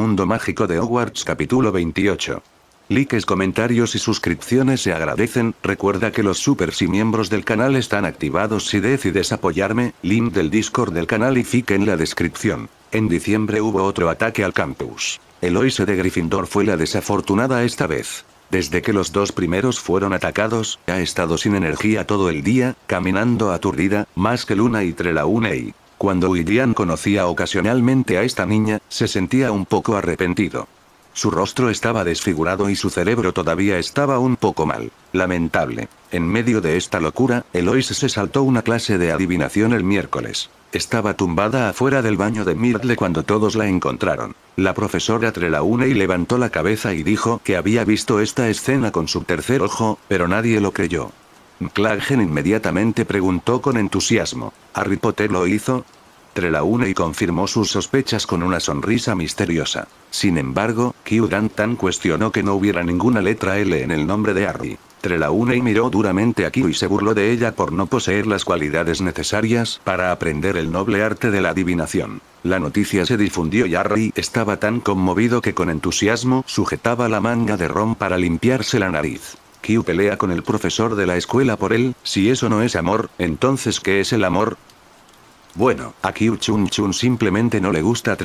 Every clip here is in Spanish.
Mundo Mágico de Hogwarts capítulo 28. Likes, comentarios y suscripciones se agradecen, recuerda que los supers y miembros del canal están activados si decides apoyarme, link del Discord del canal y fique en la descripción. En diciembre hubo otro ataque al campus. El Eloise de Gryffindor fue la desafortunada esta vez. Desde que los dos primeros fueron atacados, ha estado sin energía todo el día, caminando aturdida, más que Luna y Trelawney. Cuando William conocía ocasionalmente a esta niña, se sentía un poco arrepentido. Su rostro estaba desfigurado y su cerebro todavía estaba un poco mal. Lamentable. En medio de esta locura, Elois se saltó una clase de adivinación el miércoles. Estaba tumbada afuera del baño de Myrtle cuando todos la encontraron. La profesora y levantó la cabeza y dijo que había visto esta escena con su tercer ojo, pero nadie lo creyó. Clagen inmediatamente preguntó con entusiasmo. ¿Harry Potter lo hizo? Trelawney y confirmó sus sospechas con una sonrisa misteriosa. Sin embargo, Q Tan cuestionó que no hubiera ninguna letra L en el nombre de Harry. Trelawney miró duramente a Kyu y se burló de ella por no poseer las cualidades necesarias para aprender el noble arte de la adivinación. La noticia se difundió y Harry estaba tan conmovido que con entusiasmo sujetaba la manga de Ron para limpiarse la nariz. Q pelea con el profesor de la escuela por él, si eso no es amor, entonces ¿qué es el amor? Bueno, a Kyu Chun Chun simplemente no le gusta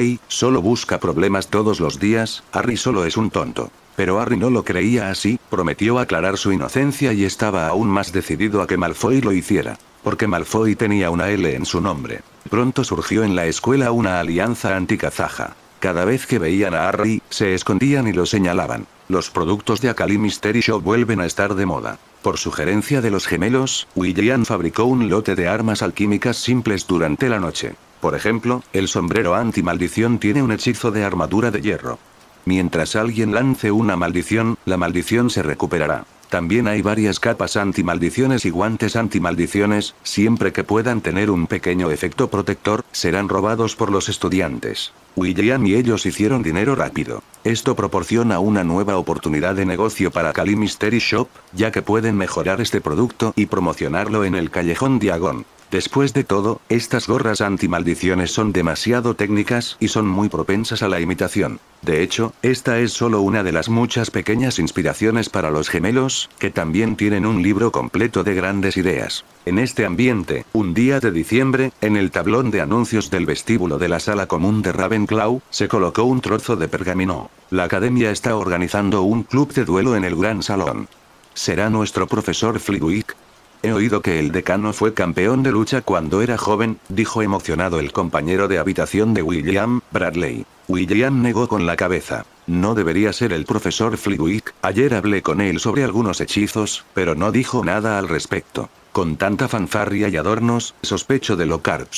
y, solo busca problemas todos los días, Harry solo es un tonto. Pero Harry no lo creía así, prometió aclarar su inocencia y estaba aún más decidido a que Malfoy lo hiciera. Porque Malfoy tenía una L en su nombre. Pronto surgió en la escuela una alianza anticazaja. Cada vez que veían a Harry, se escondían y lo señalaban. Los productos de Akali Mystery Show vuelven a estar de moda. Por sugerencia de los gemelos, William fabricó un lote de armas alquímicas simples durante la noche. Por ejemplo, el sombrero anti-maldición tiene un hechizo de armadura de hierro. Mientras alguien lance una maldición, la maldición se recuperará. También hay varias capas antimaldiciones y guantes antimaldiciones, siempre que puedan tener un pequeño efecto protector, serán robados por los estudiantes. William y ellos hicieron dinero rápido. Esto proporciona una nueva oportunidad de negocio para Cali Mystery Shop, ya que pueden mejorar este producto y promocionarlo en el callejón Diagon. Después de todo, estas gorras antimaldiciones son demasiado técnicas y son muy propensas a la imitación. De hecho, esta es solo una de las muchas pequeñas inspiraciones para los gemelos, que también tienen un libro completo de grandes ideas. En este ambiente, un día de diciembre, en el tablón de anuncios del vestíbulo de la sala común de Ravenclaw, se colocó un trozo de pergamino. La academia está organizando un club de duelo en el gran salón. ¿Será nuestro profesor Flitwick? He oído que el decano fue campeón de lucha cuando era joven, dijo emocionado el compañero de habitación de William, Bradley. William negó con la cabeza. No debería ser el profesor Flitwick, ayer hablé con él sobre algunos hechizos, pero no dijo nada al respecto. Con tanta fanfarria y adornos, sospecho de Lockhart.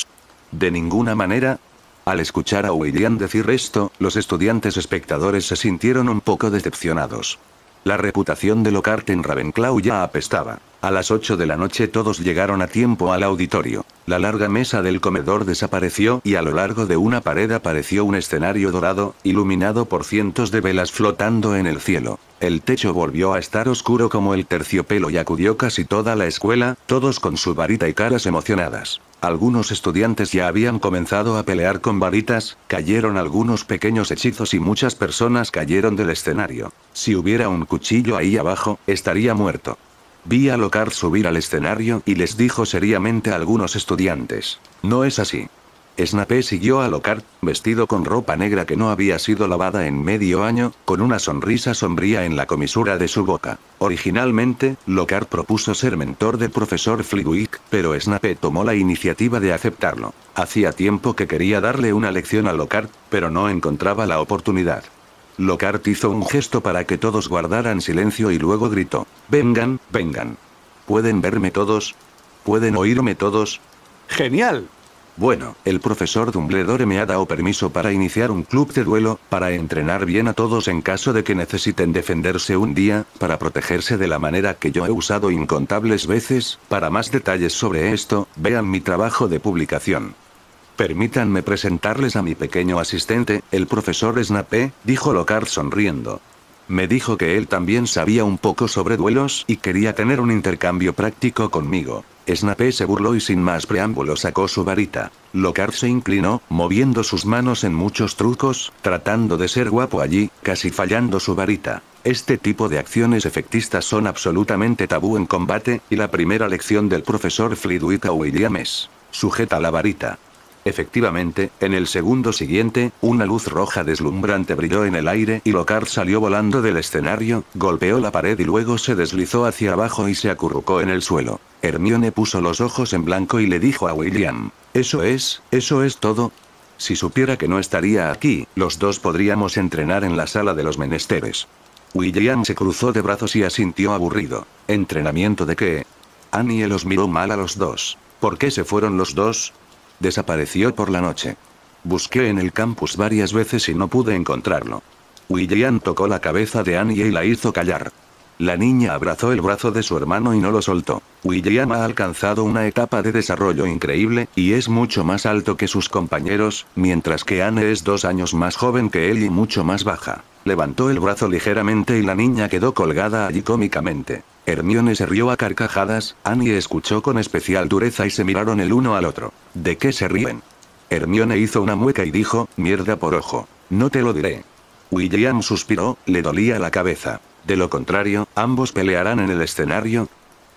De ninguna manera, al escuchar a William decir esto, los estudiantes espectadores se sintieron un poco decepcionados. La reputación de Lockhart en Ravenclaw ya apestaba. A las 8 de la noche todos llegaron a tiempo al auditorio. La larga mesa del comedor desapareció y a lo largo de una pared apareció un escenario dorado, iluminado por cientos de velas flotando en el cielo. El techo volvió a estar oscuro como el terciopelo y acudió casi toda la escuela, todos con su varita y caras emocionadas. Algunos estudiantes ya habían comenzado a pelear con varitas, cayeron algunos pequeños hechizos y muchas personas cayeron del escenario. Si hubiera un cuchillo ahí abajo, estaría muerto. Vi a Lockhart subir al escenario y les dijo seriamente a algunos estudiantes. No es así. Snape siguió a Lockhart, vestido con ropa negra que no había sido lavada en medio año, con una sonrisa sombría en la comisura de su boca. Originalmente, Lockhart propuso ser mentor del profesor Flitwick, pero Snape tomó la iniciativa de aceptarlo. Hacía tiempo que quería darle una lección a Lockhart, pero no encontraba la oportunidad. Lockhart hizo un gesto para que todos guardaran silencio y luego gritó. Vengan, vengan. ¿Pueden verme todos? ¿Pueden oírme todos? ¡Genial! Bueno, el profesor Dumbledore me ha dado permiso para iniciar un club de duelo, para entrenar bien a todos en caso de que necesiten defenderse un día, para protegerse de la manera que yo he usado incontables veces, para más detalles sobre esto, vean mi trabajo de publicación. Permítanme presentarles a mi pequeño asistente, el profesor Snape, dijo Lockhart sonriendo. Me dijo que él también sabía un poco sobre duelos y quería tener un intercambio práctico conmigo. Snape se burló y sin más preámbulo sacó su varita. Lockhart se inclinó, moviendo sus manos en muchos trucos, tratando de ser guapo allí, casi fallando su varita. Este tipo de acciones efectistas son absolutamente tabú en combate, y la primera lección del profesor Flidwick a William es, sujeta la varita. Efectivamente, en el segundo siguiente, una luz roja deslumbrante brilló en el aire y Lockhart salió volando del escenario, golpeó la pared y luego se deslizó hacia abajo y se acurrucó en el suelo. Hermione puso los ojos en blanco y le dijo a William, Eso es, eso es todo. Si supiera que no estaría aquí, los dos podríamos entrenar en la sala de los menesteres. William se cruzó de brazos y asintió aburrido. ¿Entrenamiento de qué? Annie los miró mal a los dos. ¿Por qué se fueron los dos? Desapareció por la noche. Busqué en el campus varias veces y no pude encontrarlo. William tocó la cabeza de Annie y la hizo callar. La niña abrazó el brazo de su hermano y no lo soltó. William ha alcanzado una etapa de desarrollo increíble, y es mucho más alto que sus compañeros, mientras que Anne es dos años más joven que él y mucho más baja. Levantó el brazo ligeramente y la niña quedó colgada allí cómicamente. Hermione se rió a carcajadas, Annie escuchó con especial dureza y se miraron el uno al otro. ¿De qué se ríen? Hermione hizo una mueca y dijo, mierda por ojo. No te lo diré. William suspiró, le dolía la cabeza. De lo contrario, ambos pelearán en el escenario.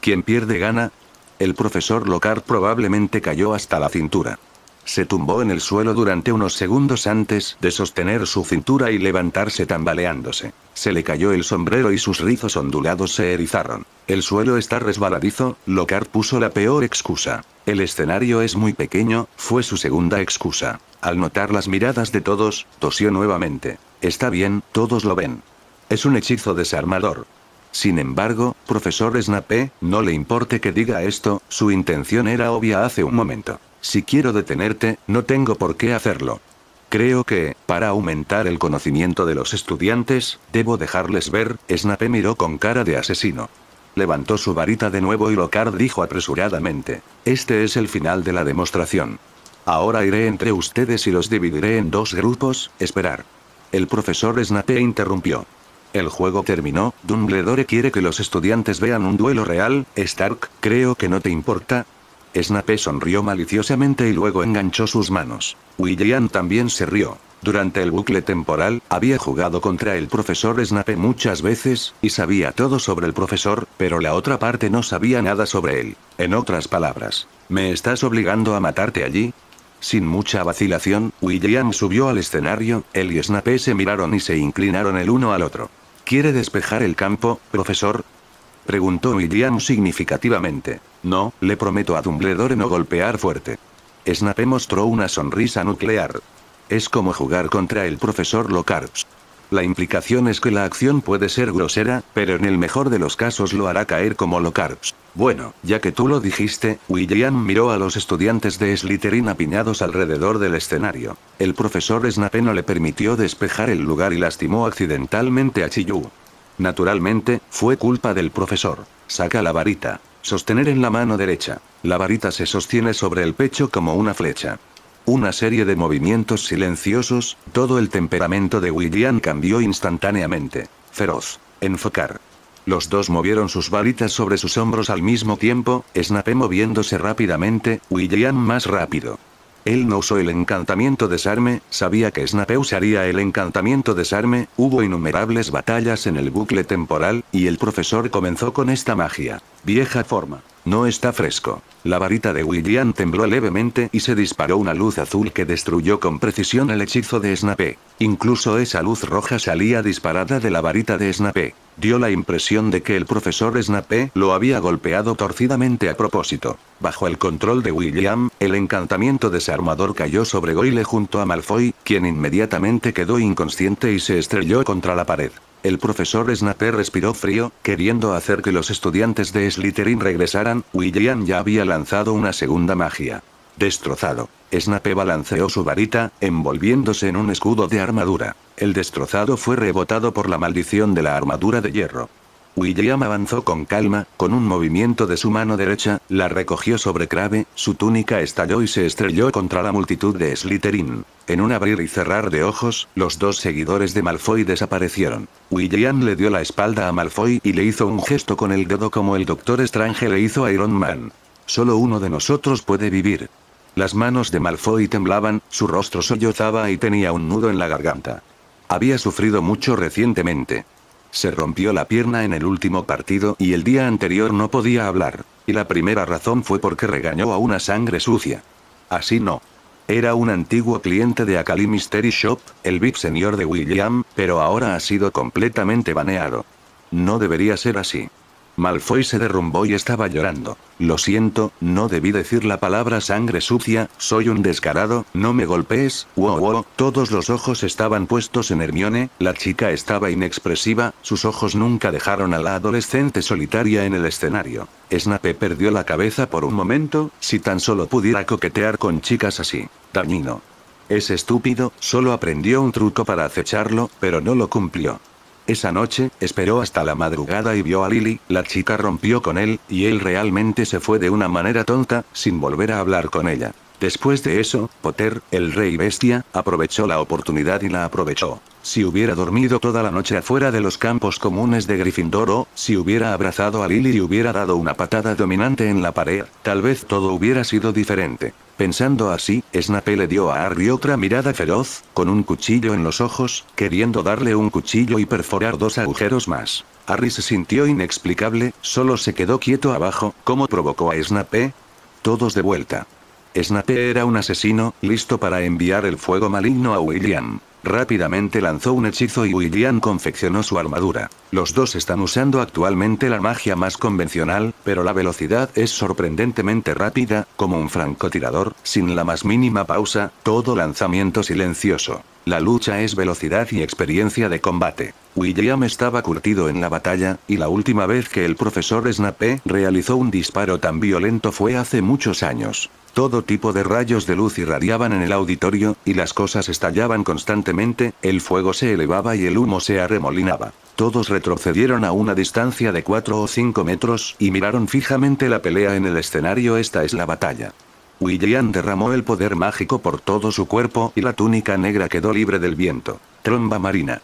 Quien pierde gana? El profesor Locard probablemente cayó hasta la cintura. Se tumbó en el suelo durante unos segundos antes de sostener su cintura y levantarse tambaleándose. Se le cayó el sombrero y sus rizos ondulados se erizaron. El suelo está resbaladizo, Lockhart puso la peor excusa. El escenario es muy pequeño, fue su segunda excusa. Al notar las miradas de todos, tosió nuevamente. Está bien, todos lo ven. Es un hechizo desarmador. Sin embargo, profesor Snape, no le importe que diga esto, su intención era obvia hace un momento. Si quiero detenerte, no tengo por qué hacerlo. Creo que, para aumentar el conocimiento de los estudiantes, debo dejarles ver, Snape miró con cara de asesino. Levantó su varita de nuevo y Locard dijo apresuradamente. Este es el final de la demostración. Ahora iré entre ustedes y los dividiré en dos grupos, esperar. El profesor Snape interrumpió. El juego terminó, Dumbledore quiere que los estudiantes vean un duelo real, Stark, creo que no te importa. Snape sonrió maliciosamente y luego enganchó sus manos. William también se rió. Durante el bucle temporal, había jugado contra el profesor Snape muchas veces, y sabía todo sobre el profesor, pero la otra parte no sabía nada sobre él. En otras palabras, ¿me estás obligando a matarte allí? Sin mucha vacilación, William subió al escenario, él y Snape se miraron y se inclinaron el uno al otro. ¿Quiere despejar el campo, profesor? Preguntó William significativamente. No, le prometo a Dumbledore no golpear fuerte. Snape mostró una sonrisa nuclear. Es como jugar contra el profesor Locarps. La implicación es que la acción puede ser grosera, pero en el mejor de los casos lo hará caer como Locarps. Bueno, ya que tú lo dijiste, William miró a los estudiantes de Slytherin apiñados alrededor del escenario. El profesor Snape no le permitió despejar el lugar y lastimó accidentalmente a Chiyu. Naturalmente, fue culpa del profesor. Saca la varita. Sostener en la mano derecha. La varita se sostiene sobre el pecho como una flecha. Una serie de movimientos silenciosos, todo el temperamento de William cambió instantáneamente. Feroz. Enfocar. Los dos movieron sus varitas sobre sus hombros al mismo tiempo, Snape moviéndose rápidamente, William más rápido. Él no usó el encantamiento desarme, sabía que Snape usaría el encantamiento desarme, hubo innumerables batallas en el bucle temporal, y el profesor comenzó con esta magia. Vieja forma. No está fresco. La varita de William tembló levemente y se disparó una luz azul que destruyó con precisión el hechizo de Snape. Incluso esa luz roja salía disparada de la varita de Snape. Dio la impresión de que el profesor Snape lo había golpeado torcidamente a propósito. Bajo el control de William, el encantamiento desarmador cayó sobre Goyle junto a Malfoy, quien inmediatamente quedó inconsciente y se estrelló contra la pared. El profesor Snape respiró frío, queriendo hacer que los estudiantes de Slytherin regresaran, William ya había lanzado una segunda magia. Destrozado. Snape balanceó su varita, envolviéndose en un escudo de armadura. El destrozado fue rebotado por la maldición de la armadura de hierro. William avanzó con calma, con un movimiento de su mano derecha, la recogió sobre Crave, su túnica estalló y se estrelló contra la multitud de Slytherin. En un abrir y cerrar de ojos, los dos seguidores de Malfoy desaparecieron. William le dio la espalda a Malfoy y le hizo un gesto con el dedo como el Doctor Strange le hizo a Iron Man. Solo uno de nosotros puede vivir. Las manos de Malfoy temblaban, su rostro sollozaba y tenía un nudo en la garganta. Había sufrido mucho recientemente. Se rompió la pierna en el último partido y el día anterior no podía hablar, y la primera razón fue porque regañó a una sangre sucia. Así no. Era un antiguo cliente de Akali Mystery Shop, el VIP señor de William, pero ahora ha sido completamente baneado. No debería ser así. Malfoy se derrumbó y estaba llorando. Lo siento, no debí decir la palabra sangre sucia, soy un descarado, no me golpees, wow wow. Todos los ojos estaban puestos en Hermione, la chica estaba inexpresiva, sus ojos nunca dejaron a la adolescente solitaria en el escenario. Snape perdió la cabeza por un momento, si tan solo pudiera coquetear con chicas así. Dañino. Es estúpido, solo aprendió un truco para acecharlo, pero no lo cumplió. Esa noche, esperó hasta la madrugada y vio a Lily, la chica rompió con él, y él realmente se fue de una manera tonta, sin volver a hablar con ella. Después de eso, Potter, el rey bestia, aprovechó la oportunidad y la aprovechó. Si hubiera dormido toda la noche afuera de los campos comunes de Gryffindor o, si hubiera abrazado a Lily y hubiera dado una patada dominante en la pared, tal vez todo hubiera sido diferente. Pensando así, Snape le dio a Harry otra mirada feroz, con un cuchillo en los ojos, queriendo darle un cuchillo y perforar dos agujeros más. Harry se sintió inexplicable, solo se quedó quieto abajo, ¿cómo provocó a Snape? Todos de vuelta. Snape era un asesino, listo para enviar el fuego maligno a William. Rápidamente lanzó un hechizo y William confeccionó su armadura. Los dos están usando actualmente la magia más convencional, pero la velocidad es sorprendentemente rápida, como un francotirador, sin la más mínima pausa, todo lanzamiento silencioso. La lucha es velocidad y experiencia de combate. William estaba curtido en la batalla, y la última vez que el profesor Snape realizó un disparo tan violento fue hace muchos años. Todo tipo de rayos de luz irradiaban en el auditorio, y las cosas estallaban constantemente, el fuego se elevaba y el humo se arremolinaba. Todos retrocedieron a una distancia de 4 o 5 metros y miraron fijamente la pelea en el escenario. Esta es la batalla. William derramó el poder mágico por todo su cuerpo y la túnica negra quedó libre del viento. Tromba marina.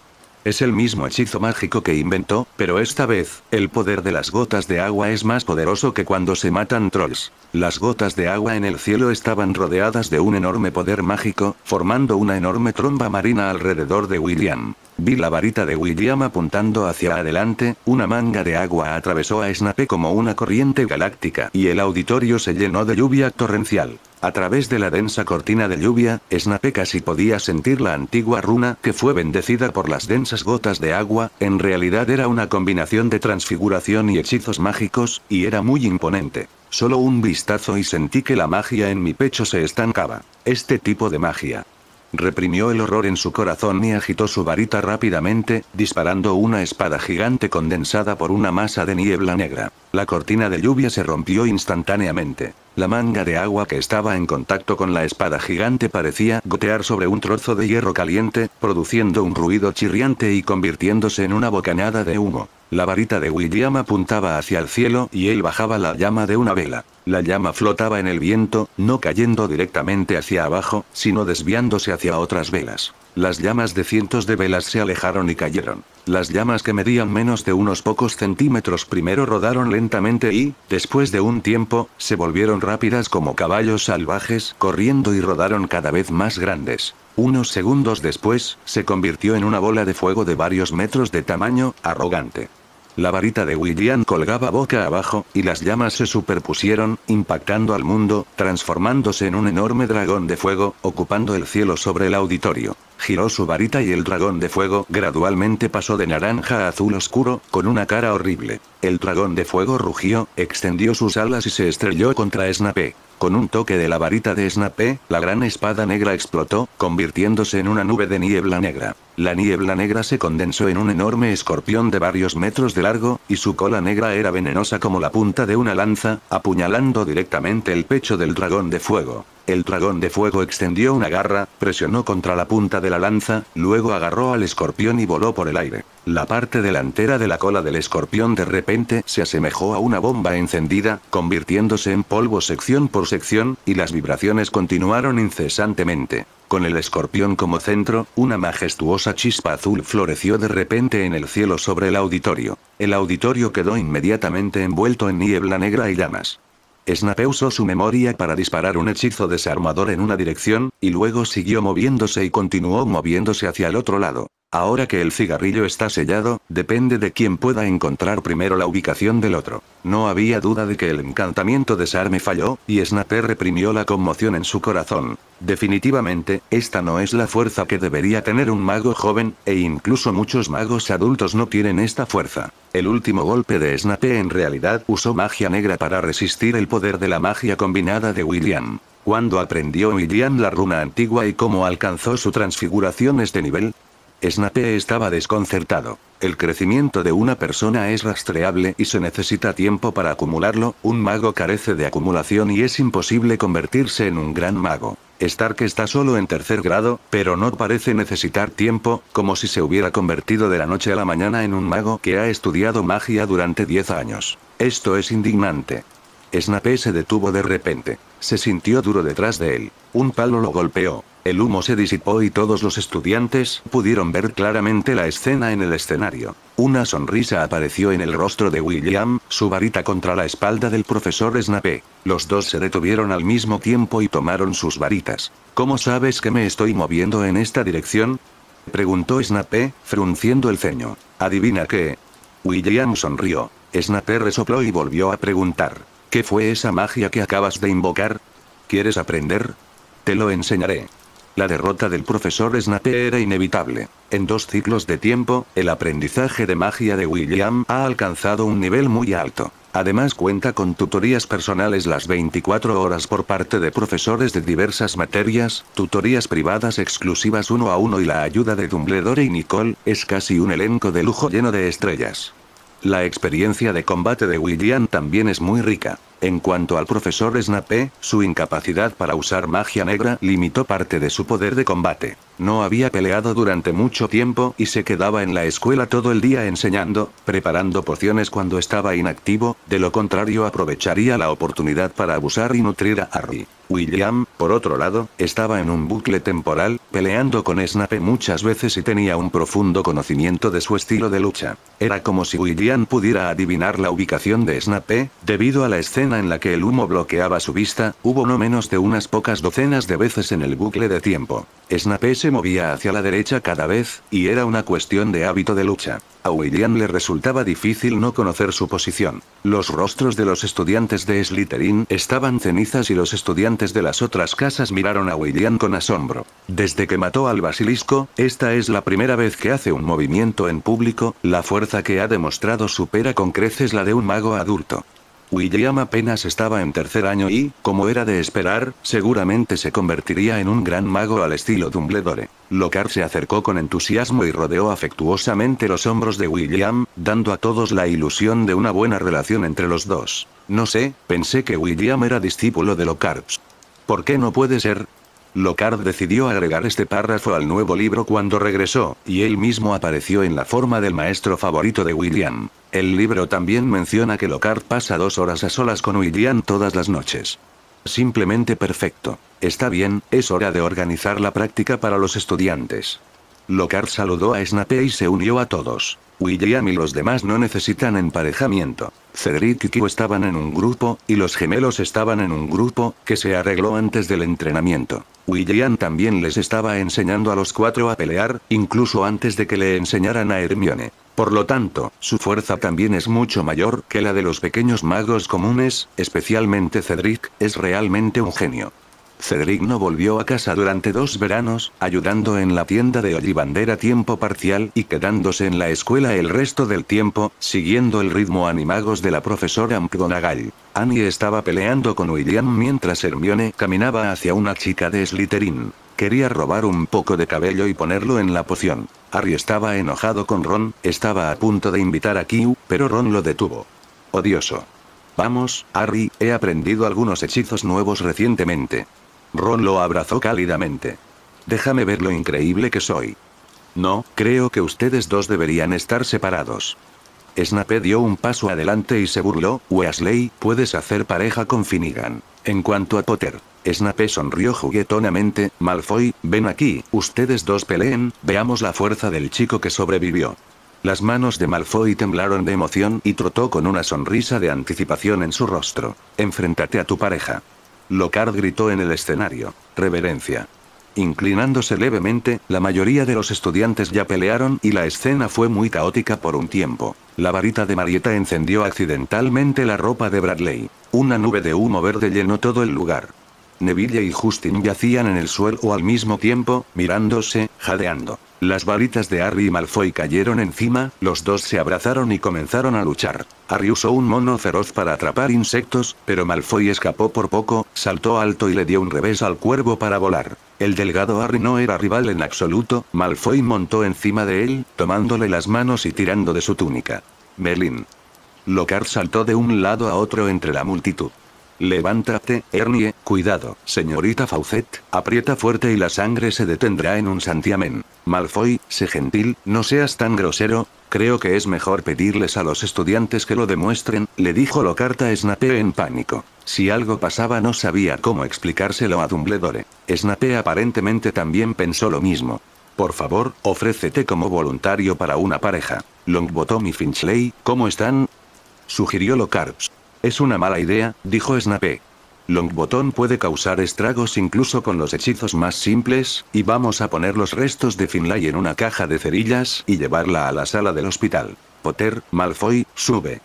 Es el mismo hechizo mágico que inventó, pero esta vez, el poder de las gotas de agua es más poderoso que cuando se matan trolls. Las gotas de agua en el cielo estaban rodeadas de un enorme poder mágico, formando una enorme tromba marina alrededor de William. Vi la varita de William apuntando hacia adelante, una manga de agua atravesó a Snape como una corriente galáctica y el auditorio se llenó de lluvia torrencial. A través de la densa cortina de lluvia, Snape casi podía sentir la antigua runa que fue bendecida por las densas gotas de agua, en realidad era una combinación de transfiguración y hechizos mágicos, y era muy imponente. Solo un vistazo y sentí que la magia en mi pecho se estancaba. Este tipo de magia. Reprimió el horror en su corazón y agitó su varita rápidamente, disparando una espada gigante condensada por una masa de niebla negra. La cortina de lluvia se rompió instantáneamente. La manga de agua que estaba en contacto con la espada gigante parecía gotear sobre un trozo de hierro caliente, produciendo un ruido chirriante y convirtiéndose en una bocanada de humo. La varita de William apuntaba hacia el cielo y él bajaba la llama de una vela. La llama flotaba en el viento, no cayendo directamente hacia abajo, sino desviándose hacia otras velas. Las llamas de cientos de velas se alejaron y cayeron. Las llamas que medían menos de unos pocos centímetros primero rodaron lentamente y, después de un tiempo, se volvieron rápidas como caballos salvajes, corriendo y rodaron cada vez más grandes. Unos segundos después, se convirtió en una bola de fuego de varios metros de tamaño, arrogante. La varita de William colgaba boca abajo, y las llamas se superpusieron, impactando al mundo, transformándose en un enorme dragón de fuego, ocupando el cielo sobre el auditorio. Giró su varita y el dragón de fuego gradualmente pasó de naranja a azul oscuro, con una cara horrible. El dragón de fuego rugió, extendió sus alas y se estrelló contra Snape. Con un toque de la varita de Snape, la gran espada negra explotó, convirtiéndose en una nube de niebla negra. La niebla negra se condensó en un enorme escorpión de varios metros de largo, y su cola negra era venenosa como la punta de una lanza, apuñalando directamente el pecho del dragón de fuego. El dragón de fuego extendió una garra, presionó contra la punta de la lanza, luego agarró al escorpión y voló por el aire. La parte delantera de la cola del escorpión de repente se asemejó a una bomba encendida, convirtiéndose en polvo sección por sección, y las vibraciones continuaron incesantemente. Con el escorpión como centro, una majestuosa chispa azul floreció de repente en el cielo sobre el auditorio. El auditorio quedó inmediatamente envuelto en niebla negra y llamas. Snape usó su memoria para disparar un hechizo desarmador en una dirección, y luego siguió moviéndose y continuó moviéndose hacia el otro lado. Ahora que el cigarrillo está sellado, depende de quién pueda encontrar primero la ubicación del otro. No había duda de que el encantamiento desarme falló, y Snape reprimió la conmoción en su corazón. Definitivamente, esta no es la fuerza que debería tener un mago joven, e incluso muchos magos adultos no tienen esta fuerza. El último golpe de Snape en realidad usó magia negra para resistir el poder de la magia combinada de William. Cuando aprendió William la runa antigua y cómo alcanzó su transfiguración este nivel, Snape estaba desconcertado. El crecimiento de una persona es rastreable y se necesita tiempo para acumularlo, un mago carece de acumulación y es imposible convertirse en un gran mago. Stark está solo en tercer grado, pero no parece necesitar tiempo, como si se hubiera convertido de la noche a la mañana en un mago que ha estudiado magia durante 10 años. Esto es indignante. Snape se detuvo de repente. Se sintió duro detrás de él. Un palo lo golpeó. El humo se disipó y todos los estudiantes pudieron ver claramente la escena en el escenario. Una sonrisa apareció en el rostro de William, su varita contra la espalda del profesor Snape. Los dos se detuvieron al mismo tiempo y tomaron sus varitas. ¿Cómo sabes que me estoy moviendo en esta dirección? Preguntó Snape, frunciendo el ceño. ¿Adivina qué? William sonrió. Snape resopló y volvió a preguntar. ¿Qué fue esa magia que acabas de invocar? ¿Quieres aprender? Te lo enseñaré. La derrota del profesor Snape era inevitable. En dos ciclos de tiempo, el aprendizaje de magia de William ha alcanzado un nivel muy alto. Además cuenta con tutorías personales las 24 horas por parte de profesores de diversas materias, tutorías privadas exclusivas uno a uno y la ayuda de Dumbledore y Nicole, es casi un elenco de lujo lleno de estrellas. La experiencia de combate de William también es muy rica. En cuanto al profesor Snape, su incapacidad para usar magia negra limitó parte de su poder de combate. No había peleado durante mucho tiempo y se quedaba en la escuela todo el día enseñando, preparando porciones cuando estaba inactivo, de lo contrario aprovecharía la oportunidad para abusar y nutrir a Harry. William, por otro lado, estaba en un bucle temporal, peleando con Snape muchas veces y tenía un profundo conocimiento de su estilo de lucha. Era como si William pudiera adivinar la ubicación de Snape, debido a la escena en la que el humo bloqueaba su vista, hubo no menos de unas pocas docenas de veces en el bucle de tiempo. Snape se movía hacia la derecha cada vez, y era una cuestión de hábito de lucha. A William le resultaba difícil no conocer su posición. Los rostros de los estudiantes de Slytherin estaban cenizas y los estudiantes de las otras casas miraron a William con asombro. Desde que mató al basilisco, esta es la primera vez que hace un movimiento en público, la fuerza que ha demostrado supera con creces la de un mago adulto. William apenas estaba en tercer año y, como era de esperar, seguramente se convertiría en un gran mago al estilo Dumbledore. Lockhart se acercó con entusiasmo y rodeó afectuosamente los hombros de William, dando a todos la ilusión de una buena relación entre los dos. No sé, pensé que William era discípulo de Lockhart. ¿Por qué no puede ser? Locard decidió agregar este párrafo al nuevo libro cuando regresó, y él mismo apareció en la forma del maestro favorito de William. El libro también menciona que Locard pasa dos horas a solas con William todas las noches. Simplemente perfecto. Está bien, es hora de organizar la práctica para los estudiantes. Locard saludó a Snape y se unió a todos. William y los demás no necesitan emparejamiento. Cedric y Q estaban en un grupo, y los gemelos estaban en un grupo, que se arregló antes del entrenamiento. William también les estaba enseñando a los cuatro a pelear, incluso antes de que le enseñaran a Hermione. Por lo tanto, su fuerza también es mucho mayor que la de los pequeños magos comunes, especialmente Cedric, es realmente un genio. Cedric no volvió a casa durante dos veranos, ayudando en la tienda de Ollivander a tiempo parcial y quedándose en la escuela el resto del tiempo, siguiendo el ritmo animagos de la profesora McDonagall. Annie estaba peleando con William mientras Hermione caminaba hacia una chica de Slytherin. Quería robar un poco de cabello y ponerlo en la poción. Harry estaba enojado con Ron, estaba a punto de invitar a Q, pero Ron lo detuvo. Odioso. Vamos, Harry, he aprendido algunos hechizos nuevos recientemente. Ron lo abrazó cálidamente. Déjame ver lo increíble que soy. No, creo que ustedes dos deberían estar separados. Snape dio un paso adelante y se burló, Weasley, puedes hacer pareja con Finnegan. En cuanto a Potter, Snape sonrió juguetonamente, Malfoy, ven aquí, ustedes dos peleen, veamos la fuerza del chico que sobrevivió. Las manos de Malfoy temblaron de emoción y trotó con una sonrisa de anticipación en su rostro. Enfréntate a tu pareja. Locard gritó en el escenario. Reverencia. Inclinándose levemente, la mayoría de los estudiantes ya pelearon y la escena fue muy caótica por un tiempo. La varita de Marieta encendió accidentalmente la ropa de Bradley. Una nube de humo verde llenó todo el lugar. Neville y Justin yacían en el suelo al mismo tiempo, mirándose, jadeando. Las varitas de Harry y Malfoy cayeron encima, los dos se abrazaron y comenzaron a luchar. Harry usó un mono feroz para atrapar insectos, pero Malfoy escapó por poco, saltó alto y le dio un revés al cuervo para volar. El delgado Harry no era rival en absoluto, Malfoy montó encima de él, tomándole las manos y tirando de su túnica. Merlin. Lockhart saltó de un lado a otro entre la multitud. Levántate, Ernie, cuidado, señorita Faucet, aprieta fuerte y la sangre se detendrá en un santiamén. Malfoy, sé gentil, no seas tan grosero, creo que es mejor pedirles a los estudiantes que lo demuestren, le dijo Locarta Snape en pánico. Si algo pasaba no sabía cómo explicárselo a Dumbledore. Snape aparentemente también pensó lo mismo. Por favor, ofrécete como voluntario para una pareja. Longbottom y Finchley, ¿cómo están? Sugirió Locarps. Es una mala idea, dijo Snape. Longbottom puede causar estragos incluso con los hechizos más simples, y vamos a poner los restos de Finlay en una caja de cerillas y llevarla a la sala del hospital. Potter, Malfoy, sube.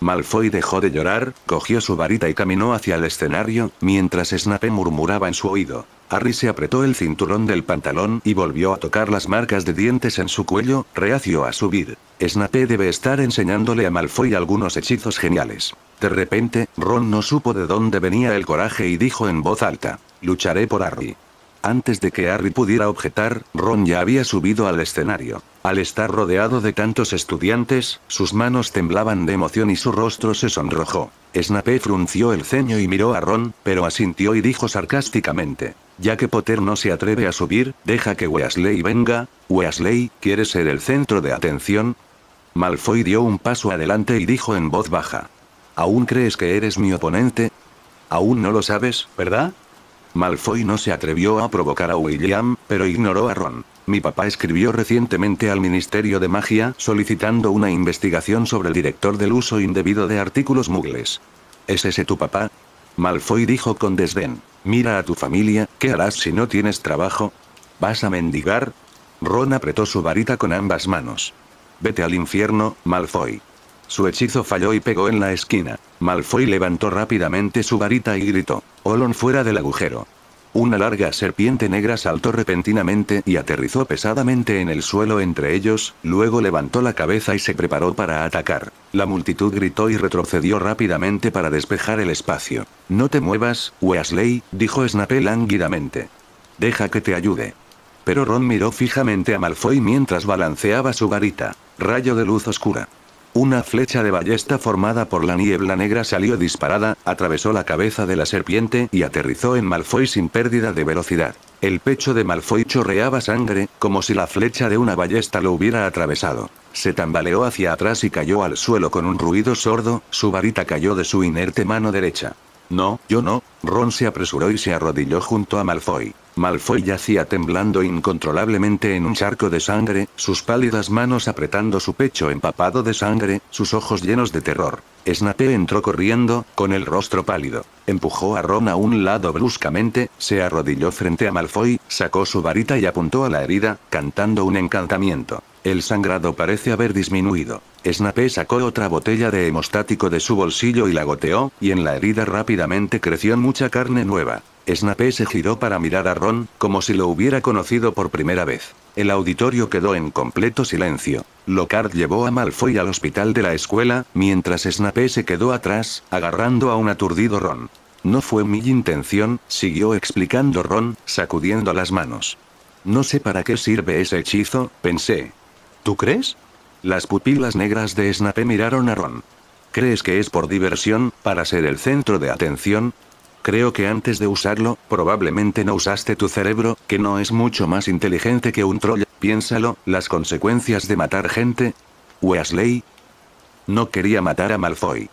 Malfoy dejó de llorar, cogió su varita y caminó hacia el escenario, mientras Snape murmuraba en su oído. Harry se apretó el cinturón del pantalón y volvió a tocar las marcas de dientes en su cuello, reacio a subir. Snape debe estar enseñándole a Malfoy algunos hechizos geniales. De repente, Ron no supo de dónde venía el coraje y dijo en voz alta, lucharé por Harry. Antes de que Harry pudiera objetar, Ron ya había subido al escenario. Al estar rodeado de tantos estudiantes, sus manos temblaban de emoción y su rostro se sonrojó. Snape frunció el ceño y miró a Ron, pero asintió y dijo sarcásticamente. Ya que Potter no se atreve a subir, deja que Weasley venga. Weasley, ¿quieres ser el centro de atención? Malfoy dio un paso adelante y dijo en voz baja. ¿Aún crees que eres mi oponente? Aún no lo sabes, ¿verdad? Malfoy no se atrevió a provocar a William, pero ignoró a Ron. Mi papá escribió recientemente al Ministerio de Magia solicitando una investigación sobre el director del uso indebido de artículos mugles. ¿Es ese tu papá? Malfoy dijo con desdén. Mira a tu familia, ¿qué harás si no tienes trabajo? ¿Vas a mendigar? Ron apretó su varita con ambas manos. Vete al infierno, Malfoy. Su hechizo falló y pegó en la esquina. Malfoy levantó rápidamente su varita y gritó. Olon fuera del agujero. Una larga serpiente negra saltó repentinamente y aterrizó pesadamente en el suelo entre ellos, luego levantó la cabeza y se preparó para atacar. La multitud gritó y retrocedió rápidamente para despejar el espacio. No te muevas, Weasley, dijo Snape lánguidamente. Deja que te ayude. Pero Ron miró fijamente a Malfoy mientras balanceaba su varita. Rayo de luz oscura. Una flecha de ballesta formada por la niebla negra salió disparada, atravesó la cabeza de la serpiente y aterrizó en Malfoy sin pérdida de velocidad. El pecho de Malfoy chorreaba sangre, como si la flecha de una ballesta lo hubiera atravesado. Se tambaleó hacia atrás y cayó al suelo con un ruido sordo, su varita cayó de su inerte mano derecha. No, yo no. Ron se apresuró y se arrodilló junto a Malfoy. Malfoy yacía temblando incontrolablemente en un charco de sangre, sus pálidas manos apretando su pecho empapado de sangre, sus ojos llenos de terror. Snape entró corriendo, con el rostro pálido. Empujó a Ron a un lado bruscamente, se arrodilló frente a Malfoy, sacó su varita y apuntó a la herida, cantando un encantamiento. El sangrado parece haber disminuido. Snape sacó otra botella de hemostático de su bolsillo y la goteó, y en la herida rápidamente creció mucha carne nueva. Snape se giró para mirar a Ron, como si lo hubiera conocido por primera vez. El auditorio quedó en completo silencio. Lockhart llevó a Malfoy al hospital de la escuela, mientras Snape se quedó atrás, agarrando a un aturdido Ron. No fue mi intención, siguió explicando Ron, sacudiendo las manos. No sé para qué sirve ese hechizo, pensé, ¿Tú crees? Las pupilas negras de Snape miraron a Ron. ¿Crees que es por diversión, para ser el centro de atención? Creo que antes de usarlo, probablemente no usaste tu cerebro, que no es mucho más inteligente que un troll. Piénsalo, las consecuencias de matar gente. Weasley. No quería matar a Malfoy.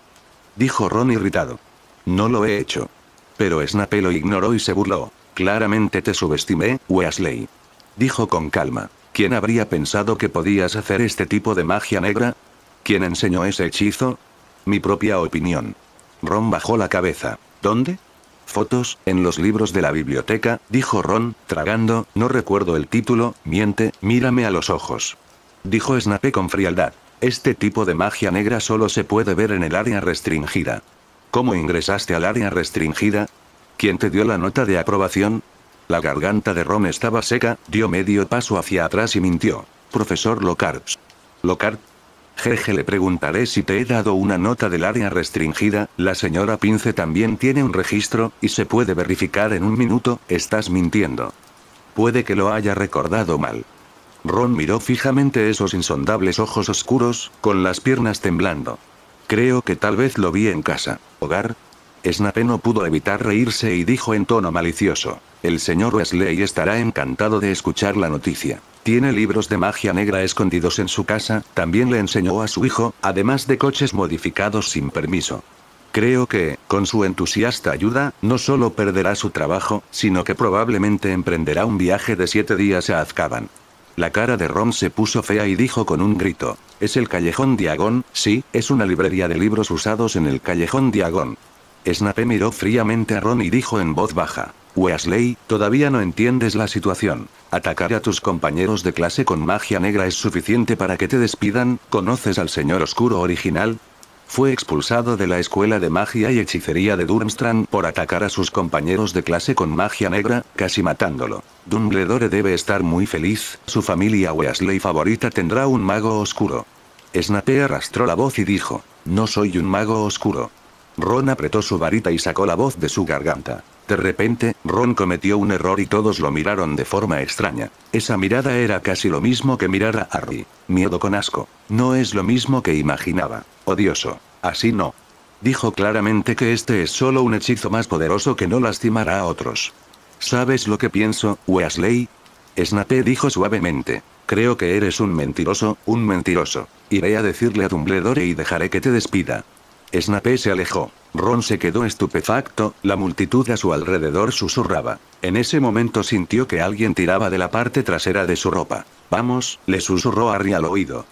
Dijo Ron irritado. No lo he hecho. Pero Snape lo ignoró y se burló. Claramente te subestimé, Weasley. Dijo con calma. ¿Quién habría pensado que podías hacer este tipo de magia negra? ¿Quién enseñó ese hechizo? Mi propia opinión. Ron bajó la cabeza. ¿Dónde? Fotos, en los libros de la biblioteca, dijo Ron, tragando, no recuerdo el título, miente, mírame a los ojos. Dijo Snape con frialdad. Este tipo de magia negra solo se puede ver en el área restringida. ¿Cómo ingresaste al área restringida? ¿Quién te dio la nota de aprobación? La garganta de Ron estaba seca, dio medio paso hacia atrás y mintió. Profesor Lockhart. ¿Locard? Jeje le preguntaré si te he dado una nota del área restringida, la señora Pince también tiene un registro, y se puede verificar en un minuto, estás mintiendo. Puede que lo haya recordado mal. Ron miró fijamente esos insondables ojos oscuros, con las piernas temblando. Creo que tal vez lo vi en casa. ¿Hogar? Snape no pudo evitar reírse y dijo en tono malicioso. El señor Wesley estará encantado de escuchar la noticia. Tiene libros de magia negra escondidos en su casa, también le enseñó a su hijo, además de coches modificados sin permiso. Creo que, con su entusiasta ayuda, no solo perderá su trabajo, sino que probablemente emprenderá un viaje de siete días a Azkaban. La cara de Ron se puso fea y dijo con un grito, es el Callejón Diagón, sí, es una librería de libros usados en el Callejón Diagón. Snape miró fríamente a Ron y dijo en voz baja, Weasley, todavía no entiendes la situación. Atacar a tus compañeros de clase con magia negra es suficiente para que te despidan, ¿conoces al señor oscuro original? Fue expulsado de la escuela de magia y hechicería de Durmstrang por atacar a sus compañeros de clase con magia negra, casi matándolo. Dumbledore debe estar muy feliz, su familia Weasley favorita tendrá un mago oscuro. Snape arrastró la voz y dijo, no soy un mago oscuro. Ron apretó su varita y sacó la voz de su garganta. De repente, Ron cometió un error y todos lo miraron de forma extraña. Esa mirada era casi lo mismo que mirar a Harry. Miedo con asco. No es lo mismo que imaginaba. Odioso. Así no. Dijo claramente que este es solo un hechizo más poderoso que no lastimará a otros. ¿Sabes lo que pienso, Weasley? Snape dijo suavemente. Creo que eres un mentiroso, un mentiroso. Iré a decirle a Dumbledore y dejaré que te despida. Snape se alejó. Ron se quedó estupefacto, la multitud a su alrededor susurraba. En ese momento sintió que alguien tiraba de la parte trasera de su ropa. Vamos, le susurró Harry al oído.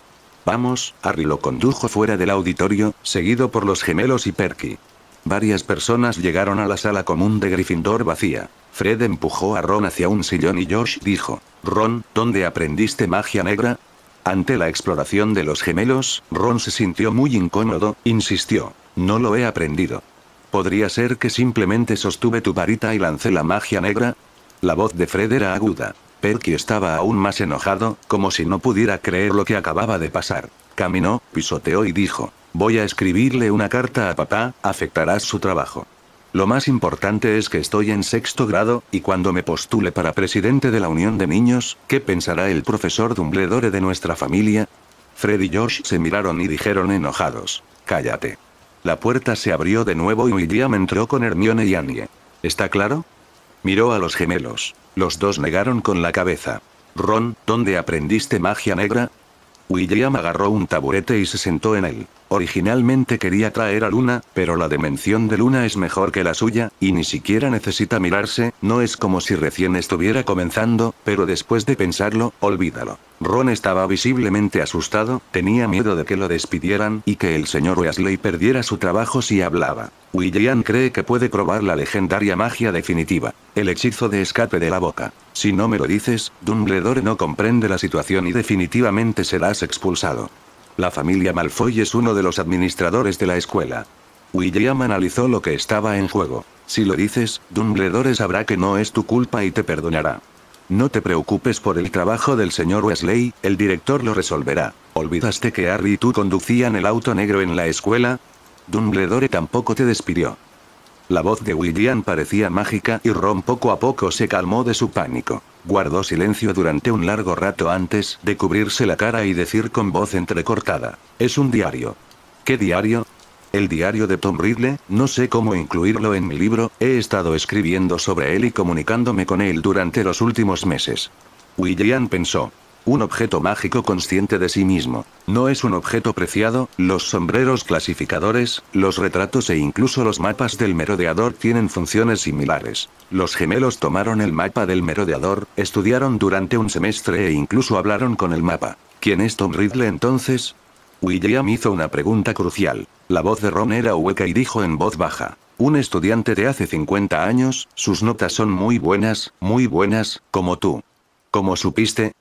Vamos, Harry lo condujo fuera del auditorio, seguido por los gemelos y Perky. Varias personas llegaron a la sala común de Gryffindor vacía. Fred empujó a Ron hacia un sillón y Josh dijo, Ron, ¿dónde aprendiste magia negra? Ante la exploración de los gemelos, Ron se sintió muy incómodo, insistió. No lo he aprendido. ¿Podría ser que simplemente sostuve tu varita y lancé la magia negra? La voz de Fred era aguda. Perky estaba aún más enojado, como si no pudiera creer lo que acababa de pasar. Caminó, pisoteó y dijo, voy a escribirle una carta a papá, afectarás su trabajo. Lo más importante es que estoy en sexto grado, y cuando me postule para presidente de la Unión de Niños, ¿qué pensará el profesor Dumbledore de nuestra familia? Fred y Josh se miraron y dijeron enojados. Cállate. La puerta se abrió de nuevo y William entró con Hermione y Annie. ¿Está claro? Miró a los gemelos. Los dos negaron con la cabeza. Ron, ¿dónde aprendiste magia negra? William agarró un taburete y se sentó en él. Originalmente quería traer a Luna, pero la dimensión de Luna es mejor que la suya, y ni siquiera necesita mirarse, no es como si recién estuviera comenzando, pero después de pensarlo, olvídalo. Ron estaba visiblemente asustado, tenía miedo de que lo despidieran y que el señor Weasley perdiera su trabajo si hablaba. William cree que puede probar la legendaria magia definitiva, el hechizo de escape de la boca. Si no me lo dices, Dumbledore no comprende la situación y definitivamente serás expulsado. La familia Malfoy es uno de los administradores de la escuela. William analizó lo que estaba en juego. Si lo dices, Dumbledore sabrá que no es tu culpa y te perdonará. No te preocupes por el trabajo del señor Wesley, el director lo resolverá. ¿Olvidaste que Harry y tú conducían el auto negro en la escuela? Dumbledore tampoco te despidió. La voz de William parecía mágica y Ron poco a poco se calmó de su pánico. Guardó silencio durante un largo rato antes de cubrirse la cara y decir con voz entrecortada. Es un diario. ¿Qué diario? El diario de Tom Ridley, no sé cómo incluirlo en mi libro, he estado escribiendo sobre él y comunicándome con él durante los últimos meses. William pensó. Un objeto mágico consciente de sí mismo. No es un objeto preciado, los sombreros clasificadores, los retratos e incluso los mapas del merodeador tienen funciones similares. Los gemelos tomaron el mapa del merodeador, estudiaron durante un semestre e incluso hablaron con el mapa. ¿Quién es Tom Ridley entonces? William hizo una pregunta crucial. La voz de Ron era hueca y dijo en voz baja. Un estudiante de hace 50 años, sus notas son muy buenas, muy buenas, como tú. Como supiste?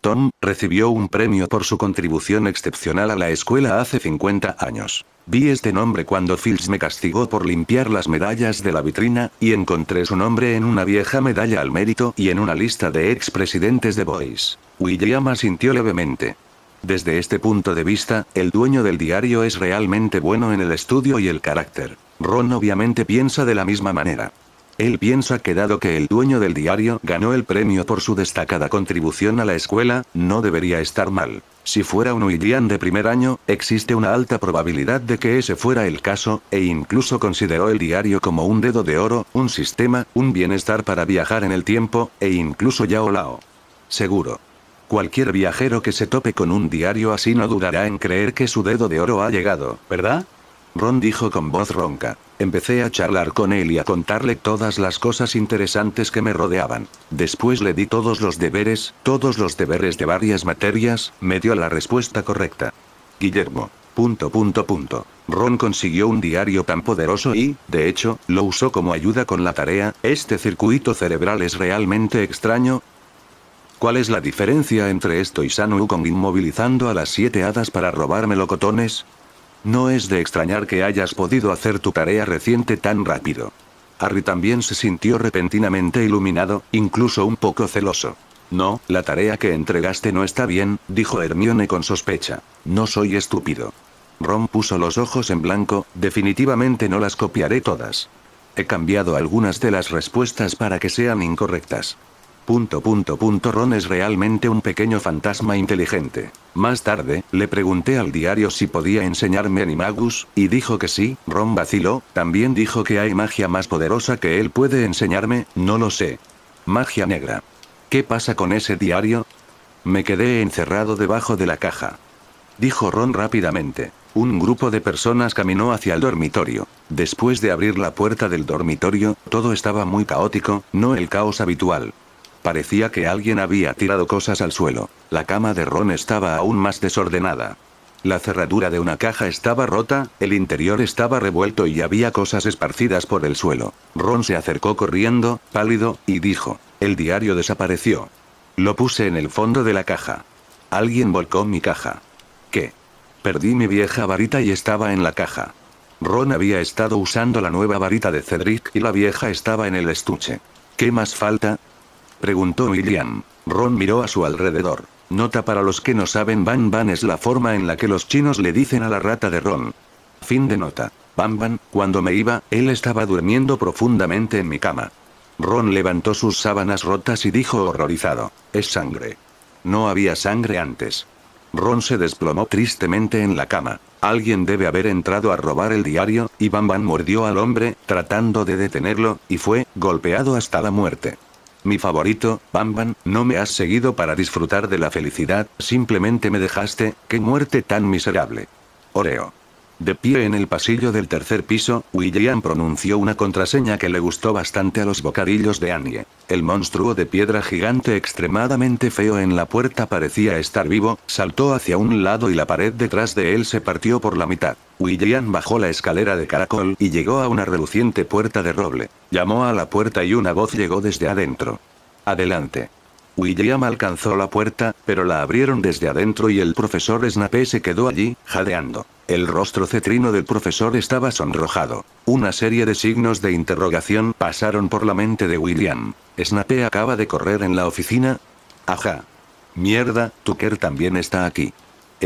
Tom, recibió un premio por su contribución excepcional a la escuela hace 50 años. Vi este nombre cuando Fields me castigó por limpiar las medallas de la vitrina, y encontré su nombre en una vieja medalla al mérito y en una lista de expresidentes de Boys. William asintió levemente. Desde este punto de vista, el dueño del diario es realmente bueno en el estudio y el carácter. Ron obviamente piensa de la misma manera. Él piensa que dado que el dueño del diario ganó el premio por su destacada contribución a la escuela, no debería estar mal. Si fuera un Huillian de primer año, existe una alta probabilidad de que ese fuera el caso, e incluso consideró el diario como un dedo de oro, un sistema, un bienestar para viajar en el tiempo, e incluso ya Lao. Seguro. Cualquier viajero que se tope con un diario así no dudará en creer que su dedo de oro ha llegado, ¿verdad? Ron dijo con voz ronca. Empecé a charlar con él y a contarle todas las cosas interesantes que me rodeaban. Después le di todos los deberes, todos los deberes de varias materias, me dio la respuesta correcta. Guillermo. Punto punto punto. Ron consiguió un diario tan poderoso y, de hecho, lo usó como ayuda con la tarea, este circuito cerebral es realmente extraño, ¿Cuál es la diferencia entre esto y Sanu con inmovilizando a las siete hadas para robar melocotones? No es de extrañar que hayas podido hacer tu tarea reciente tan rápido. Harry también se sintió repentinamente iluminado, incluso un poco celoso. No, la tarea que entregaste no está bien, dijo Hermione con sospecha. No soy estúpido. Ron puso los ojos en blanco, definitivamente no las copiaré todas. He cambiado algunas de las respuestas para que sean incorrectas. Punto punto punto Ron es realmente un pequeño fantasma inteligente. Más tarde, le pregunté al diario si podía enseñarme Animagus, y dijo que sí, Ron vaciló, también dijo que hay magia más poderosa que él puede enseñarme, no lo sé. Magia negra. ¿Qué pasa con ese diario? Me quedé encerrado debajo de la caja. Dijo Ron rápidamente. Un grupo de personas caminó hacia el dormitorio. Después de abrir la puerta del dormitorio, todo estaba muy caótico, no el caos habitual. Parecía que alguien había tirado cosas al suelo. La cama de Ron estaba aún más desordenada. La cerradura de una caja estaba rota, el interior estaba revuelto y había cosas esparcidas por el suelo. Ron se acercó corriendo, pálido, y dijo, el diario desapareció. Lo puse en el fondo de la caja. Alguien volcó mi caja. ¿Qué? Perdí mi vieja varita y estaba en la caja. Ron había estado usando la nueva varita de Cedric y la vieja estaba en el estuche. ¿Qué más falta? Preguntó William. Ron miró a su alrededor. Nota para los que no saben Ban Ban es la forma en la que los chinos le dicen a la rata de Ron. Fin de nota. Ban Ban, cuando me iba, él estaba durmiendo profundamente en mi cama. Ron levantó sus sábanas rotas y dijo horrorizado. Es sangre. No había sangre antes. Ron se desplomó tristemente en la cama. Alguien debe haber entrado a robar el diario, y Ban Ban mordió al hombre, tratando de detenerlo, y fue golpeado hasta la muerte. Mi favorito, Bam, no me has seguido para disfrutar de la felicidad, simplemente me dejaste, qué muerte tan miserable. Oreo. De pie en el pasillo del tercer piso, William pronunció una contraseña que le gustó bastante a los bocadillos de Annie. El monstruo de piedra gigante extremadamente feo en la puerta parecía estar vivo, saltó hacia un lado y la pared detrás de él se partió por la mitad. William bajó la escalera de caracol y llegó a una reluciente puerta de roble. Llamó a la puerta y una voz llegó desde adentro. Adelante. William alcanzó la puerta, pero la abrieron desde adentro y el profesor Snape se quedó allí, jadeando. El rostro cetrino del profesor estaba sonrojado. Una serie de signos de interrogación pasaron por la mente de William. ¿Snape acaba de correr en la oficina? Ajá. Mierda, Tucker también está aquí.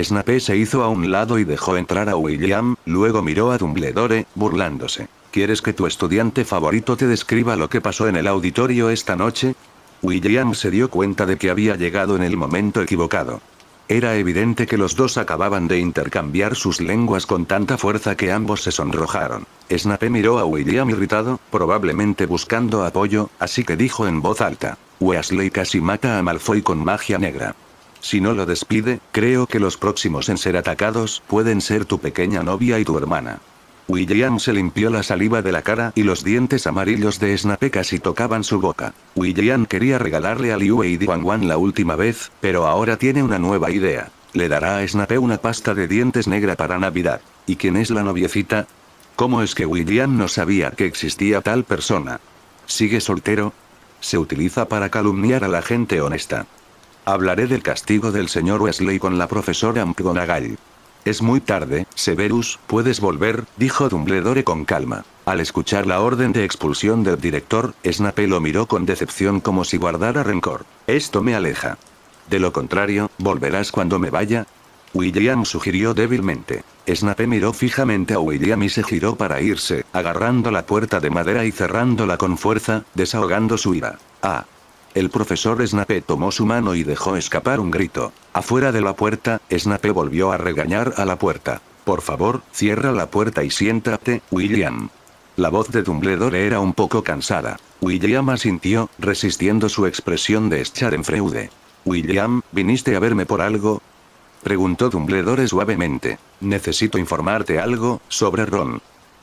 Snape se hizo a un lado y dejó entrar a William, luego miró a Dumbledore, burlándose. ¿Quieres que tu estudiante favorito te describa lo que pasó en el auditorio esta noche? William se dio cuenta de que había llegado en el momento equivocado. Era evidente que los dos acababan de intercambiar sus lenguas con tanta fuerza que ambos se sonrojaron. Snape miró a William irritado, probablemente buscando apoyo, así que dijo en voz alta. Wesley casi mata a Malfoy con magia negra. Si no lo despide, creo que los próximos en ser atacados pueden ser tu pequeña novia y tu hermana. William se limpió la saliva de la cara y los dientes amarillos de Snape casi tocaban su boca. William quería regalarle a Liu y Duan Wan la última vez, pero ahora tiene una nueva idea. Le dará a Snape una pasta de dientes negra para Navidad. ¿Y quién es la noviecita? ¿Cómo es que William no sabía que existía tal persona? ¿Sigue soltero? Se utiliza para calumniar a la gente honesta. Hablaré del castigo del señor Wesley con la profesora McGonagall. Es muy tarde, Severus, puedes volver, dijo Dumbledore con calma. Al escuchar la orden de expulsión del director, Snape lo miró con decepción como si guardara rencor. Esto me aleja. De lo contrario, ¿volverás cuando me vaya? William sugirió débilmente. Snape miró fijamente a William y se giró para irse, agarrando la puerta de madera y cerrándola con fuerza, desahogando su ira. Ah, el profesor Snape tomó su mano y dejó escapar un grito. Afuera de la puerta, Snape volvió a regañar a la puerta. Por favor, cierra la puerta y siéntate, William. La voz de Dumbledore era un poco cansada. William asintió, resistiendo su expresión de freude William, ¿viniste a verme por algo? Preguntó Dumbledore suavemente. Necesito informarte algo, sobre Ron.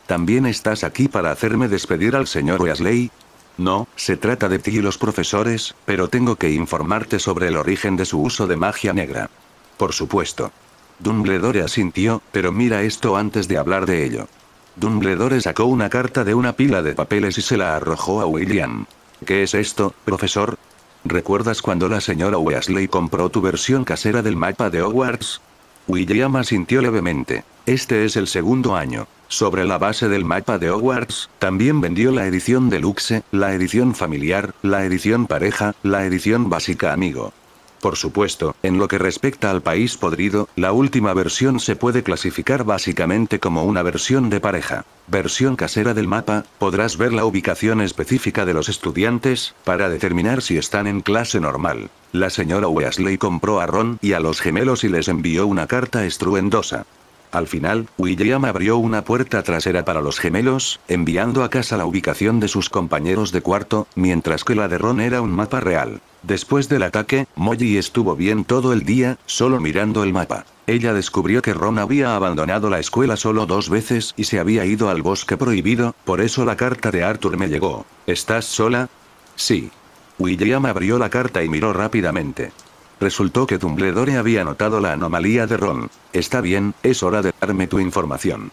¿También estás aquí para hacerme despedir al señor Weasley? No, se trata de ti y los profesores, pero tengo que informarte sobre el origen de su uso de magia negra. Por supuesto. Dumbledore asintió, pero mira esto antes de hablar de ello. Dumbledore sacó una carta de una pila de papeles y se la arrojó a William. ¿Qué es esto, profesor? ¿Recuerdas cuando la señora Wesley compró tu versión casera del mapa de Hogwarts? William asintió levemente. Este es el segundo año. Sobre la base del mapa de Hogwarts, también vendió la edición deluxe, la edición familiar, la edición pareja, la edición básica amigo. Por supuesto, en lo que respecta al país podrido, la última versión se puede clasificar básicamente como una versión de pareja. Versión casera del mapa, podrás ver la ubicación específica de los estudiantes, para determinar si están en clase normal. La señora Wesley compró a Ron y a los gemelos y les envió una carta estruendosa. Al final, William abrió una puerta trasera para los gemelos, enviando a casa la ubicación de sus compañeros de cuarto, mientras que la de Ron era un mapa real. Después del ataque, Molly estuvo bien todo el día, solo mirando el mapa. Ella descubrió que Ron había abandonado la escuela solo dos veces y se había ido al bosque prohibido, por eso la carta de Arthur me llegó. ¿Estás sola? Sí. William abrió la carta y miró rápidamente. Resultó que Dumbledore había notado la anomalía de Ron. Está bien, es hora de darme tu información.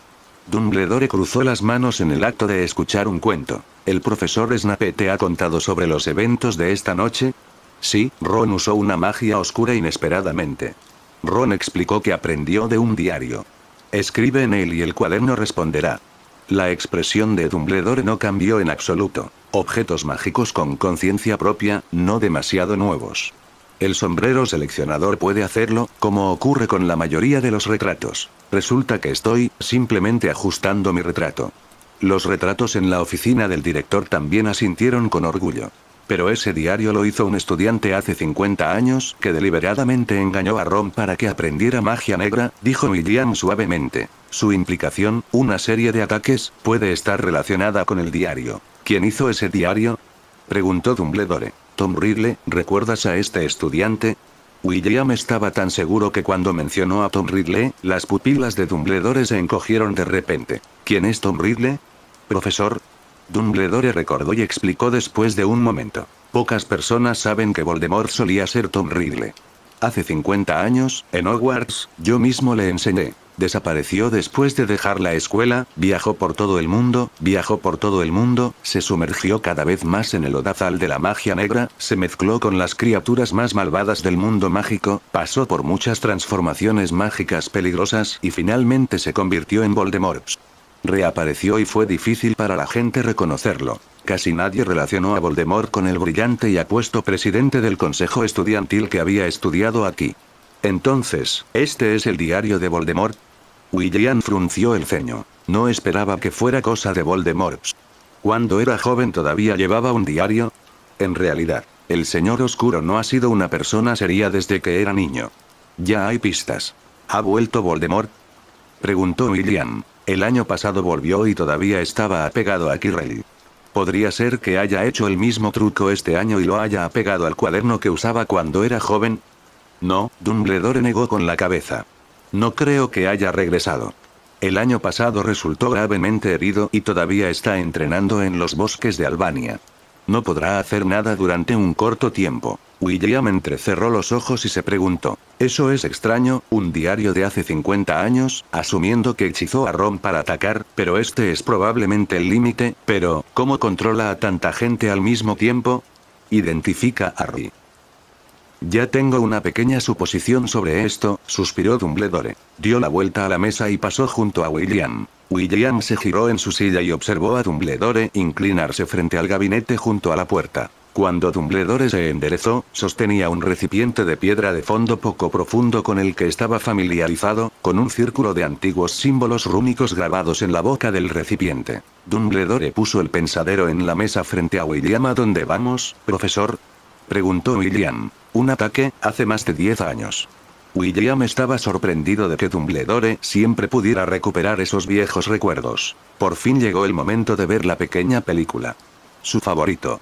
Dumbledore cruzó las manos en el acto de escuchar un cuento. ¿El profesor Snape te ha contado sobre los eventos de esta noche? Sí, Ron usó una magia oscura inesperadamente. Ron explicó que aprendió de un diario. Escribe en él y el cuaderno responderá. La expresión de Dumbledore no cambió en absoluto. Objetos mágicos con conciencia propia, no demasiado nuevos. El sombrero seleccionador puede hacerlo, como ocurre con la mayoría de los retratos. Resulta que estoy, simplemente ajustando mi retrato. Los retratos en la oficina del director también asintieron con orgullo. Pero ese diario lo hizo un estudiante hace 50 años que deliberadamente engañó a Ron para que aprendiera magia negra, dijo William suavemente. Su implicación, una serie de ataques, puede estar relacionada con el diario. ¿Quién hizo ese diario? preguntó Dumbledore. Tom Ridley, ¿recuerdas a este estudiante? William estaba tan seguro que cuando mencionó a Tom Ridley, las pupilas de Dumbledore se encogieron de repente. ¿Quién es Tom Ridley? Profesor. Dumbledore recordó y explicó después de un momento. Pocas personas saben que Voldemort solía ser Tom Ridley. Hace 50 años, en Hogwarts, yo mismo le enseñé. Desapareció después de dejar la escuela, viajó por todo el mundo, viajó por todo el mundo, se sumergió cada vez más en el odazal de la magia negra, se mezcló con las criaturas más malvadas del mundo mágico, pasó por muchas transformaciones mágicas peligrosas y finalmente se convirtió en Voldemort. Reapareció y fue difícil para la gente reconocerlo. Casi nadie relacionó a Voldemort con el brillante y apuesto presidente del consejo estudiantil que había estudiado aquí. Entonces, este es el diario de Voldemort, William frunció el ceño. No esperaba que fuera cosa de Voldemort. Cuando era joven todavía llevaba un diario. En realidad, el señor oscuro no ha sido una persona seria desde que era niño. Ya hay pistas. ¿Ha vuelto Voldemort? Preguntó William. El año pasado volvió y todavía estaba apegado a Kirill. Podría ser que haya hecho el mismo truco este año y lo haya apegado al cuaderno que usaba cuando era joven. No, Dumbledore negó con la cabeza. No creo que haya regresado. El año pasado resultó gravemente herido y todavía está entrenando en los bosques de Albania. No podrá hacer nada durante un corto tiempo. William entrecerró los ojos y se preguntó. Eso es extraño, un diario de hace 50 años, asumiendo que hechizó a Ron para atacar, pero este es probablemente el límite, pero, ¿cómo controla a tanta gente al mismo tiempo? Identifica a Ri. Ya tengo una pequeña suposición sobre esto, suspiró Dumbledore. Dio la vuelta a la mesa y pasó junto a William. William se giró en su silla y observó a Dumbledore inclinarse frente al gabinete junto a la puerta. Cuando Dumbledore se enderezó, sostenía un recipiente de piedra de fondo poco profundo con el que estaba familiarizado, con un círculo de antiguos símbolos rúnicos grabados en la boca del recipiente. Dumbledore puso el pensadero en la mesa frente a William. ¿A dónde vamos, profesor? Preguntó William. Un ataque, hace más de 10 años. William estaba sorprendido de que Dumbledore siempre pudiera recuperar esos viejos recuerdos. Por fin llegó el momento de ver la pequeña película. Su favorito.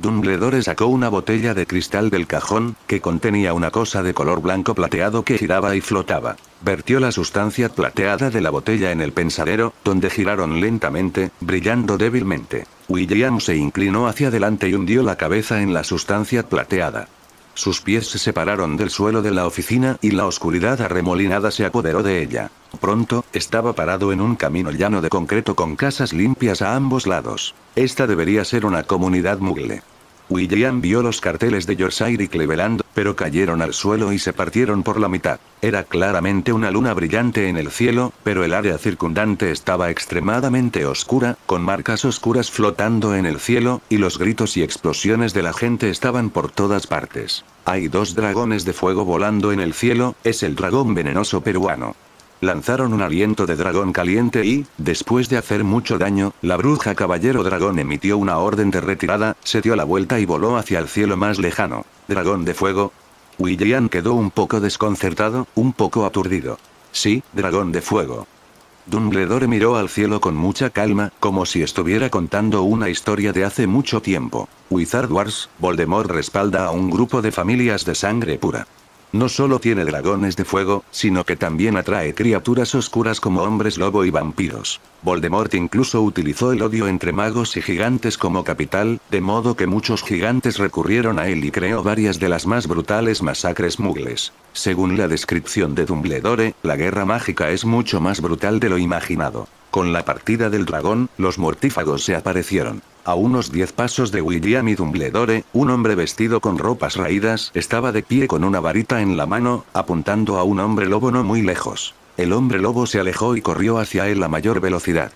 Dumbledore sacó una botella de cristal del cajón, que contenía una cosa de color blanco plateado que giraba y flotaba. Vertió la sustancia plateada de la botella en el pensadero, donde giraron lentamente, brillando débilmente. William se inclinó hacia adelante y hundió la cabeza en la sustancia plateada. Sus pies se separaron del suelo de la oficina y la oscuridad arremolinada se apoderó de ella. Pronto, estaba parado en un camino llano de concreto con casas limpias a ambos lados. Esta debería ser una comunidad mugle. William vio los carteles de Yorkshire y Cleveland, pero cayeron al suelo y se partieron por la mitad. Era claramente una luna brillante en el cielo, pero el área circundante estaba extremadamente oscura, con marcas oscuras flotando en el cielo, y los gritos y explosiones de la gente estaban por todas partes. Hay dos dragones de fuego volando en el cielo, es el dragón venenoso peruano. Lanzaron un aliento de dragón caliente y, después de hacer mucho daño, la bruja caballero dragón emitió una orden de retirada, se dio la vuelta y voló hacia el cielo más lejano. Dragón de fuego. William quedó un poco desconcertado, un poco aturdido. Sí, dragón de fuego. Dumbledore miró al cielo con mucha calma, como si estuviera contando una historia de hace mucho tiempo. Wizard Wars, Voldemort respalda a un grupo de familias de sangre pura. No solo tiene dragones de fuego, sino que también atrae criaturas oscuras como hombres lobo y vampiros. Voldemort incluso utilizó el odio entre magos y gigantes como capital, de modo que muchos gigantes recurrieron a él y creó varias de las más brutales masacres mugles. Según la descripción de Dumbledore, la guerra mágica es mucho más brutal de lo imaginado. Con la partida del dragón, los mortífagos se aparecieron. A unos diez pasos de William y Dumbledore, un hombre vestido con ropas raídas estaba de pie con una varita en la mano, apuntando a un hombre lobo no muy lejos. El hombre lobo se alejó y corrió hacia él a mayor velocidad.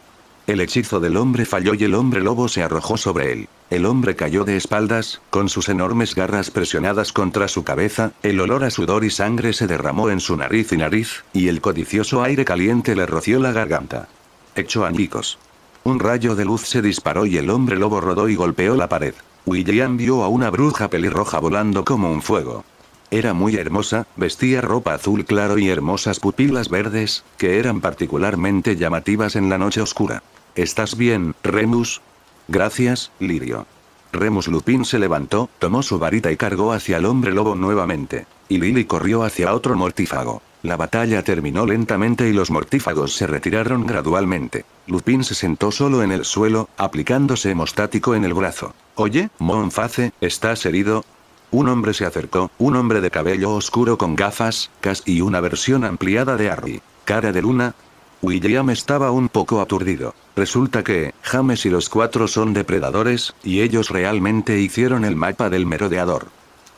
El hechizo del hombre falló y el hombre lobo se arrojó sobre él. El hombre cayó de espaldas, con sus enormes garras presionadas contra su cabeza, el olor a sudor y sangre se derramó en su nariz y nariz, y el codicioso aire caliente le roció la garganta. Hecho añicos. Un rayo de luz se disparó y el hombre lobo rodó y golpeó la pared. William vio a una bruja pelirroja volando como un fuego. Era muy hermosa, vestía ropa azul claro y hermosas pupilas verdes, que eran particularmente llamativas en la noche oscura. ¿Estás bien, Remus? Gracias, Lirio. Remus Lupin se levantó, tomó su varita y cargó hacia el hombre lobo nuevamente. Y Lily corrió hacia otro mortífago. La batalla terminó lentamente y los mortífagos se retiraron gradualmente. Lupin se sentó solo en el suelo, aplicándose hemostático en el brazo. Oye, Monface, ¿estás herido? Un hombre se acercó, un hombre de cabello oscuro con gafas, cas y una versión ampliada de Harry. Cara de luna, William estaba un poco aturdido. Resulta que, James y los cuatro son depredadores, y ellos realmente hicieron el mapa del merodeador.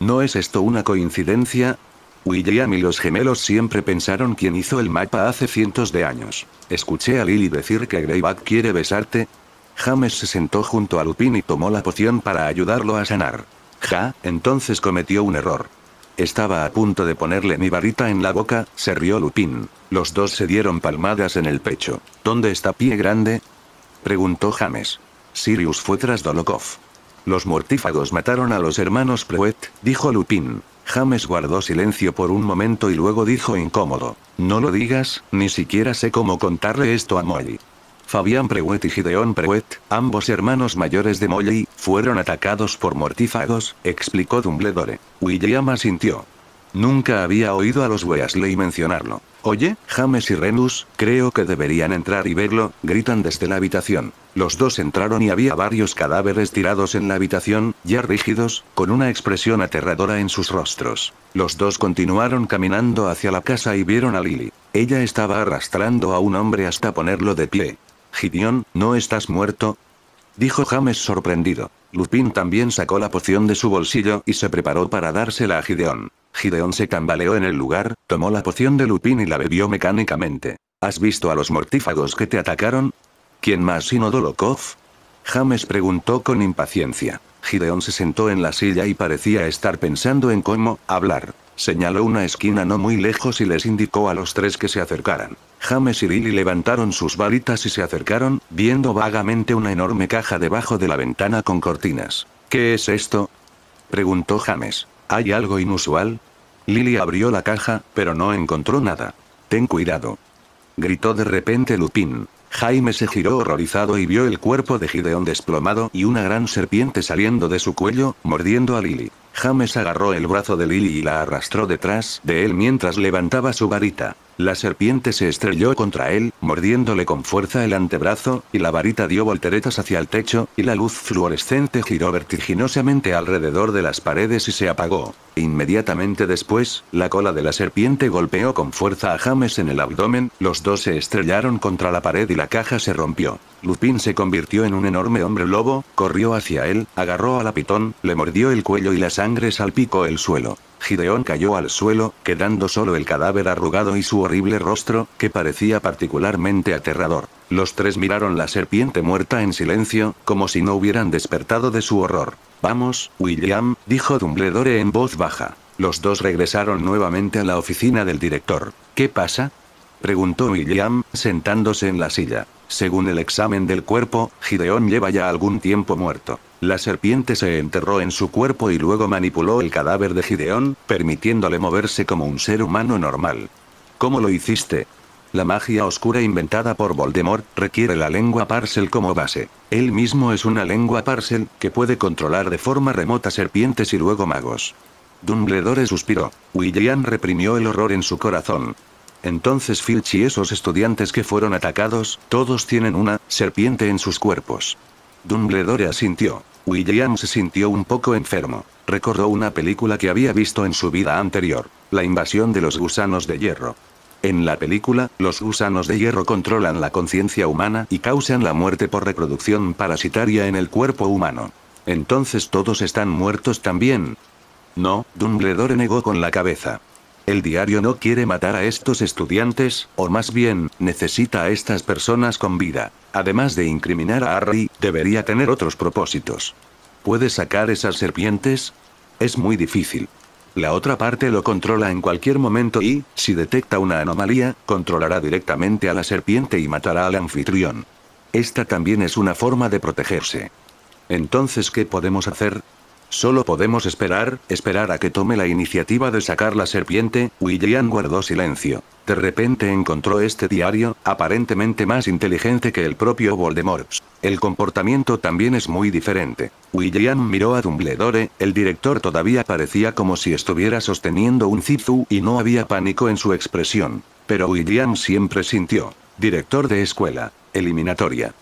¿No es esto una coincidencia? William y los gemelos siempre pensaron quién hizo el mapa hace cientos de años. Escuché a Lily decir que Greyback quiere besarte. James se sentó junto a Lupin y tomó la poción para ayudarlo a sanar. Ja, entonces cometió un error. Estaba a punto de ponerle mi varita en la boca, se rió Lupin. Los dos se dieron palmadas en el pecho. ¿Dónde está Pie Grande? Preguntó James. Sirius fue tras Dolokhov. Los mortífagos mataron a los hermanos Prewet, dijo Lupin. James guardó silencio por un momento y luego dijo incómodo. No lo digas, ni siquiera sé cómo contarle esto a Molly. Fabián Prewet y Gideon Prewet, ambos hermanos mayores de Molly, fueron atacados por mortífagos, explicó Dumbledore. William asintió. Nunca había oído a los Weasley mencionarlo. Oye, James y Renus, creo que deberían entrar y verlo, gritan desde la habitación. Los dos entraron y había varios cadáveres tirados en la habitación, ya rígidos, con una expresión aterradora en sus rostros. Los dos continuaron caminando hacia la casa y vieron a Lily. Ella estaba arrastrando a un hombre hasta ponerlo de pie. Gideon, ¿no estás muerto? Dijo James sorprendido. Lupin también sacó la poción de su bolsillo y se preparó para dársela a Gideon. Gideon se cambaleó en el lugar, tomó la poción de Lupin y la bebió mecánicamente. ¿Has visto a los mortífagos que te atacaron? ¿Quién más sino Dolokov? James preguntó con impaciencia. Gideon se sentó en la silla y parecía estar pensando en cómo hablar. Señaló una esquina no muy lejos y les indicó a los tres que se acercaran. James y Lily levantaron sus varitas y se acercaron, viendo vagamente una enorme caja debajo de la ventana con cortinas. ¿Qué es esto? preguntó James. ¿Hay algo inusual? Lily abrió la caja, pero no encontró nada. Ten cuidado. Gritó de repente Lupin. Jaime se giró horrorizado y vio el cuerpo de Gideon desplomado y una gran serpiente saliendo de su cuello, mordiendo a Lily. James agarró el brazo de Lily y la arrastró detrás de él mientras levantaba su varita. La serpiente se estrelló contra él, mordiéndole con fuerza el antebrazo, y la varita dio volteretas hacia el techo, y la luz fluorescente giró vertiginosamente alrededor de las paredes y se apagó. Inmediatamente después, la cola de la serpiente golpeó con fuerza a James en el abdomen, los dos se estrellaron contra la pared y la caja se rompió. Lupin se convirtió en un enorme hombre lobo, corrió hacia él, agarró a la pitón, le mordió el cuello y la sangre salpicó el suelo. Gideón cayó al suelo, quedando solo el cadáver arrugado y su horrible rostro, que parecía particularmente aterrador. Los tres miraron la serpiente muerta en silencio, como si no hubieran despertado de su horror. Vamos, William, dijo Dumbledore en voz baja. Los dos regresaron nuevamente a la oficina del director. ¿Qué pasa? preguntó William, sentándose en la silla. Según el examen del cuerpo, Gideon lleva ya algún tiempo muerto. La serpiente se enterró en su cuerpo y luego manipuló el cadáver de Gideon, permitiéndole moverse como un ser humano normal. ¿Cómo lo hiciste? La magia oscura inventada por Voldemort requiere la lengua Parcel como base. Él mismo es una lengua Parcel, que puede controlar de forma remota serpientes y luego magos. Dumbledore suspiró. William reprimió el horror en su corazón. Entonces Filch y esos estudiantes que fueron atacados, todos tienen una serpiente en sus cuerpos. Dumbledore asintió. William se sintió un poco enfermo. Recordó una película que había visto en su vida anterior, La invasión de los gusanos de hierro. En la película, los gusanos de hierro controlan la conciencia humana y causan la muerte por reproducción parasitaria en el cuerpo humano. Entonces todos están muertos también. No, Dumbledore negó con la cabeza. El diario no quiere matar a estos estudiantes, o más bien, necesita a estas personas con vida. Además de incriminar a Harry, debería tener otros propósitos. ¿Puede sacar esas serpientes? Es muy difícil. La otra parte lo controla en cualquier momento y, si detecta una anomalía, controlará directamente a la serpiente y matará al anfitrión. Esta también es una forma de protegerse. Entonces, ¿qué podemos hacer? Solo podemos esperar, esperar a que tome la iniciativa de sacar la serpiente, William guardó silencio. De repente encontró este diario, aparentemente más inteligente que el propio Voldemort. El comportamiento también es muy diferente. William miró a Dumbledore, el director todavía parecía como si estuviera sosteniendo un zizu y no había pánico en su expresión. Pero William siempre sintió. Director de escuela. Eliminatoria.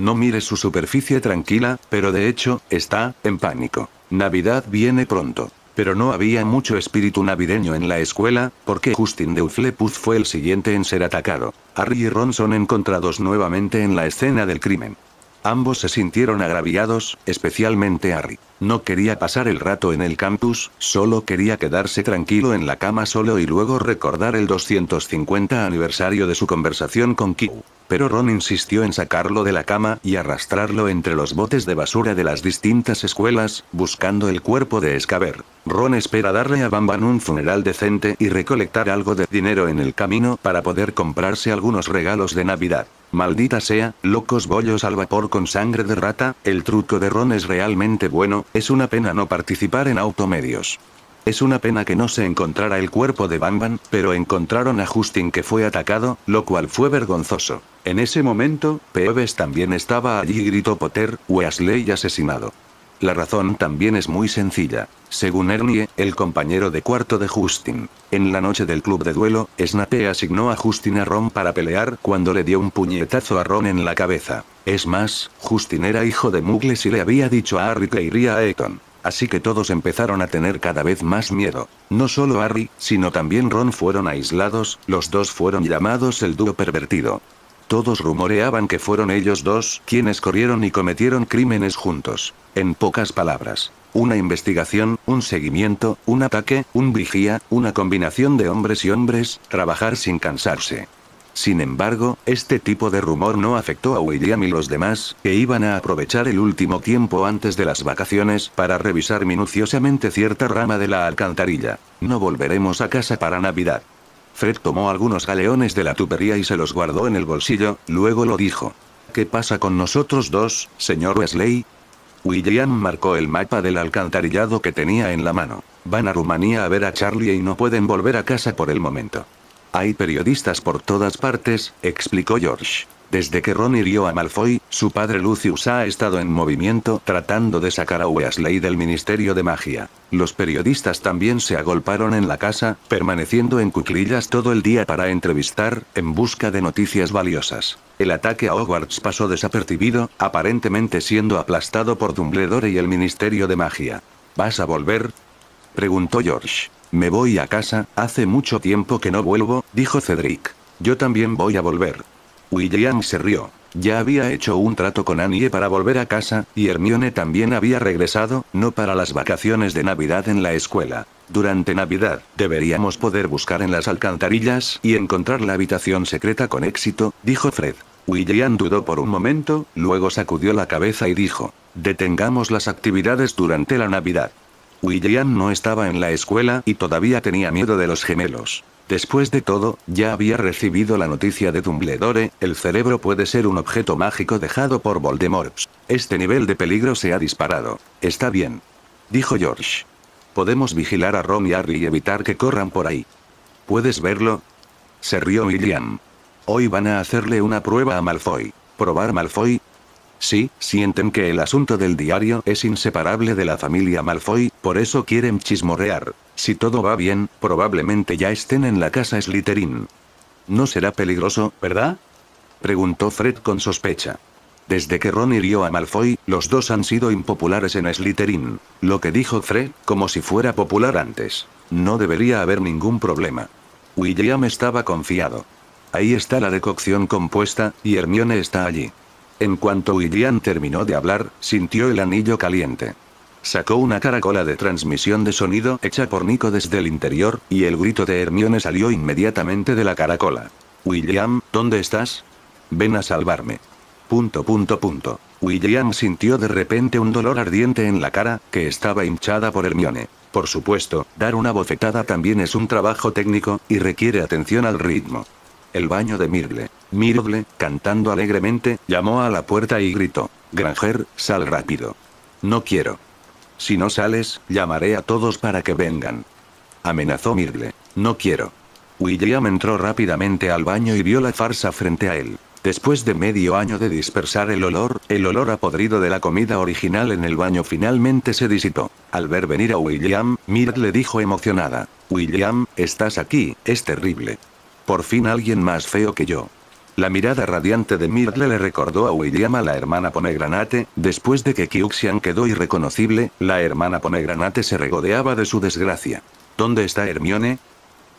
No mire su superficie tranquila, pero de hecho, está, en pánico. Navidad viene pronto. Pero no había mucho espíritu navideño en la escuela, porque Justin de Uflepuz fue el siguiente en ser atacado. Harry y Ron son encontrados nuevamente en la escena del crimen. Ambos se sintieron agraviados, especialmente Harry. No quería pasar el rato en el campus, solo quería quedarse tranquilo en la cama solo y luego recordar el 250 aniversario de su conversación con Q. Pero Ron insistió en sacarlo de la cama y arrastrarlo entre los botes de basura de las distintas escuelas, buscando el cuerpo de Escaber. Ron espera darle a Bamban un funeral decente y recolectar algo de dinero en el camino para poder comprarse algunos regalos de Navidad. Maldita sea, locos bollos al vapor con sangre de rata, el truco de Ron es realmente bueno, es una pena no participar en automedios. Es una pena que no se encontrara el cuerpo de van pero encontraron a Justin que fue atacado, lo cual fue vergonzoso. En ese momento, Peeves también estaba allí y gritó Potter, Weasley asesinado. La razón también es muy sencilla. Según Ernie, el compañero de cuarto de Justin. En la noche del club de duelo, Snape asignó a Justin a Ron para pelear cuando le dio un puñetazo a Ron en la cabeza. Es más, Justin era hijo de Muggles y le había dicho a Harry que iría a Eton. Así que todos empezaron a tener cada vez más miedo. No solo Harry, sino también Ron fueron aislados, los dos fueron llamados el dúo pervertido. Todos rumoreaban que fueron ellos dos quienes corrieron y cometieron crímenes juntos. En pocas palabras, una investigación, un seguimiento, un ataque, un vigía, una combinación de hombres y hombres, trabajar sin cansarse. Sin embargo, este tipo de rumor no afectó a William y los demás, que iban a aprovechar el último tiempo antes de las vacaciones para revisar minuciosamente cierta rama de la alcantarilla. No volveremos a casa para Navidad. Fred tomó algunos galeones de la tubería y se los guardó en el bolsillo, luego lo dijo. ¿Qué pasa con nosotros dos, señor Wesley? William marcó el mapa del alcantarillado que tenía en la mano. Van a Rumanía a ver a Charlie y no pueden volver a casa por el momento. Hay periodistas por todas partes, explicó George. Desde que Ron hirió a Malfoy, su padre Lucius ha estado en movimiento tratando de sacar a Weasley del Ministerio de Magia. Los periodistas también se agolparon en la casa, permaneciendo en cuclillas todo el día para entrevistar, en busca de noticias valiosas. El ataque a Hogwarts pasó desapercibido, aparentemente siendo aplastado por Dumbledore y el Ministerio de Magia. ¿Vas a volver? preguntó George. Me voy a casa, hace mucho tiempo que no vuelvo, dijo Cedric. Yo también voy a volver. William se rió. Ya había hecho un trato con Annie para volver a casa, y Hermione también había regresado, no para las vacaciones de Navidad en la escuela. Durante Navidad, deberíamos poder buscar en las alcantarillas y encontrar la habitación secreta con éxito, dijo Fred. William dudó por un momento, luego sacudió la cabeza y dijo, Detengamos las actividades durante la Navidad. William no estaba en la escuela y todavía tenía miedo de los gemelos. Después de todo, ya había recibido la noticia de Dumbledore, el cerebro puede ser un objeto mágico dejado por Voldemort. Este nivel de peligro se ha disparado. Está bien. Dijo George. Podemos vigilar a Ron y Harry y evitar que corran por ahí. ¿Puedes verlo? Se rió William. Hoy van a hacerle una prueba a Malfoy. ¿Probar Malfoy? Sí, sienten que el asunto del diario es inseparable de la familia Malfoy, por eso quieren chismorrear. Si todo va bien, probablemente ya estén en la casa Slytherin. No será peligroso, ¿verdad? Preguntó Fred con sospecha. Desde que Ron hirió a Malfoy, los dos han sido impopulares en Slytherin. Lo que dijo Fred, como si fuera popular antes. No debería haber ningún problema. William estaba confiado. Ahí está la decocción compuesta, y Hermione está allí. En cuanto William terminó de hablar, sintió el anillo caliente. Sacó una caracola de transmisión de sonido hecha por Nico desde el interior, y el grito de Hermione salió inmediatamente de la caracola. William, ¿dónde estás? Ven a salvarme. Punto punto punto. William sintió de repente un dolor ardiente en la cara, que estaba hinchada por Hermione. Por supuesto, dar una bofetada también es un trabajo técnico, y requiere atención al ritmo el baño de Mirble. Mirble, cantando alegremente, llamó a la puerta y gritó. Granger, sal rápido. No quiero. Si no sales, llamaré a todos para que vengan. Amenazó Mirble. No quiero. William entró rápidamente al baño y vio la farsa frente a él. Después de medio año de dispersar el olor, el olor a podrido de la comida original en el baño finalmente se disipó. Al ver venir a William, Mirle dijo emocionada, William, estás aquí, es terrible. Por fin alguien más feo que yo. La mirada radiante de Myrtle le recordó a William a la hermana Pomegranate, después de que Kyuxian quedó irreconocible, la hermana Pomegranate se regodeaba de su desgracia. ¿Dónde está Hermione?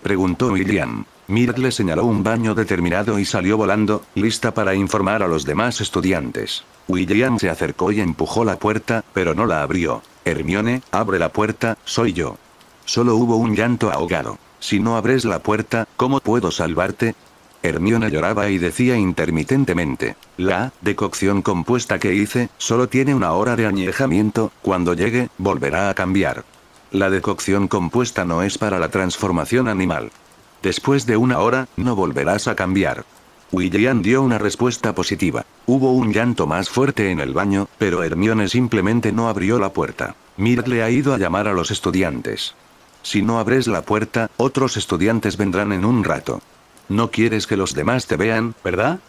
Preguntó William. le señaló un baño determinado y salió volando, lista para informar a los demás estudiantes. William se acercó y empujó la puerta, pero no la abrió. Hermione, abre la puerta, soy yo. Solo hubo un llanto ahogado. Si no abres la puerta, ¿cómo puedo salvarte? Hermione lloraba y decía intermitentemente, la decocción compuesta que hice, solo tiene una hora de añejamiento, cuando llegue, volverá a cambiar. La decocción compuesta no es para la transformación animal. Después de una hora, no volverás a cambiar. William dio una respuesta positiva. Hubo un llanto más fuerte en el baño, pero Hermione simplemente no abrió la puerta. Mir le ha ido a llamar a los estudiantes. Si no abres la puerta, otros estudiantes vendrán en un rato. No quieres que los demás te vean, ¿verdad?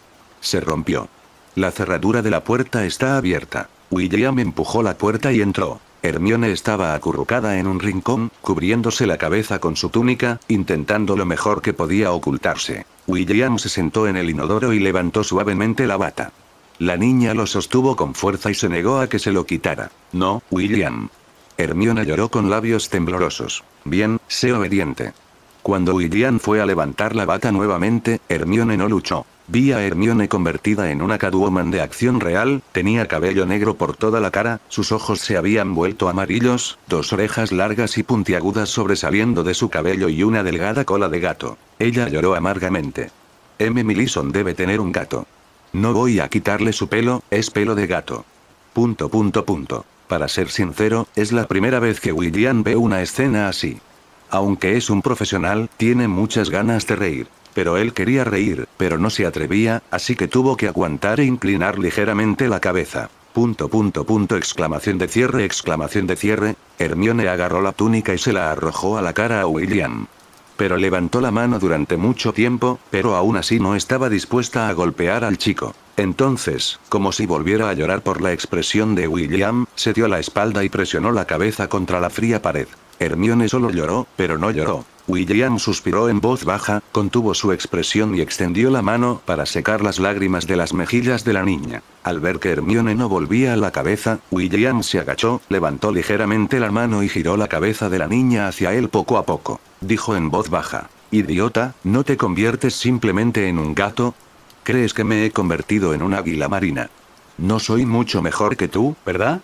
Se rompió. La cerradura de la puerta está abierta. William empujó la puerta y entró. Hermione estaba acurrucada en un rincón, cubriéndose la cabeza con su túnica, intentando lo mejor que podía ocultarse. William se sentó en el inodoro y levantó suavemente la bata. La niña lo sostuvo con fuerza y se negó a que se lo quitara. No, William, Hermione lloró con labios temblorosos. Bien, sé obediente. Cuando William fue a levantar la bata nuevamente, Hermione no luchó. Vi a Hermione convertida en una caduoman de acción real, tenía cabello negro por toda la cara, sus ojos se habían vuelto amarillos, dos orejas largas y puntiagudas sobresaliendo de su cabello y una delgada cola de gato. Ella lloró amargamente. M. Millison debe tener un gato. No voy a quitarle su pelo, es pelo de gato. Punto punto punto. Para ser sincero, es la primera vez que William ve una escena así. Aunque es un profesional, tiene muchas ganas de reír. Pero él quería reír, pero no se atrevía, así que tuvo que aguantar e inclinar ligeramente la cabeza. Punto punto punto exclamación de cierre exclamación de cierre. Hermione agarró la túnica y se la arrojó a la cara a William. Pero levantó la mano durante mucho tiempo, pero aún así no estaba dispuesta a golpear al chico. Entonces, como si volviera a llorar por la expresión de William, se dio la espalda y presionó la cabeza contra la fría pared. Hermione solo lloró, pero no lloró. William suspiró en voz baja, contuvo su expresión y extendió la mano para secar las lágrimas de las mejillas de la niña. Al ver que Hermione no volvía la cabeza, William se agachó, levantó ligeramente la mano y giró la cabeza de la niña hacia él poco a poco. Dijo en voz baja. Idiota, ¿no te conviertes simplemente en un gato? ¿Crees que me he convertido en un águila marina? No soy mucho mejor que tú, ¿verdad?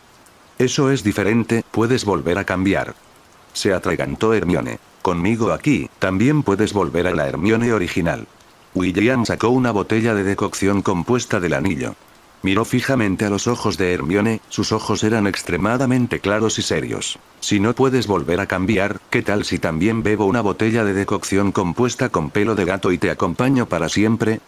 Eso es diferente, puedes volver a cambiar. Se atragantó Hermione. Conmigo aquí, también puedes volver a la Hermione original. William sacó una botella de decocción compuesta del anillo. Miró fijamente a los ojos de Hermione, sus ojos eran extremadamente claros y serios. Si no puedes volver a cambiar, ¿qué tal si también bebo una botella de decocción compuesta con pelo de gato y te acompaño para siempre?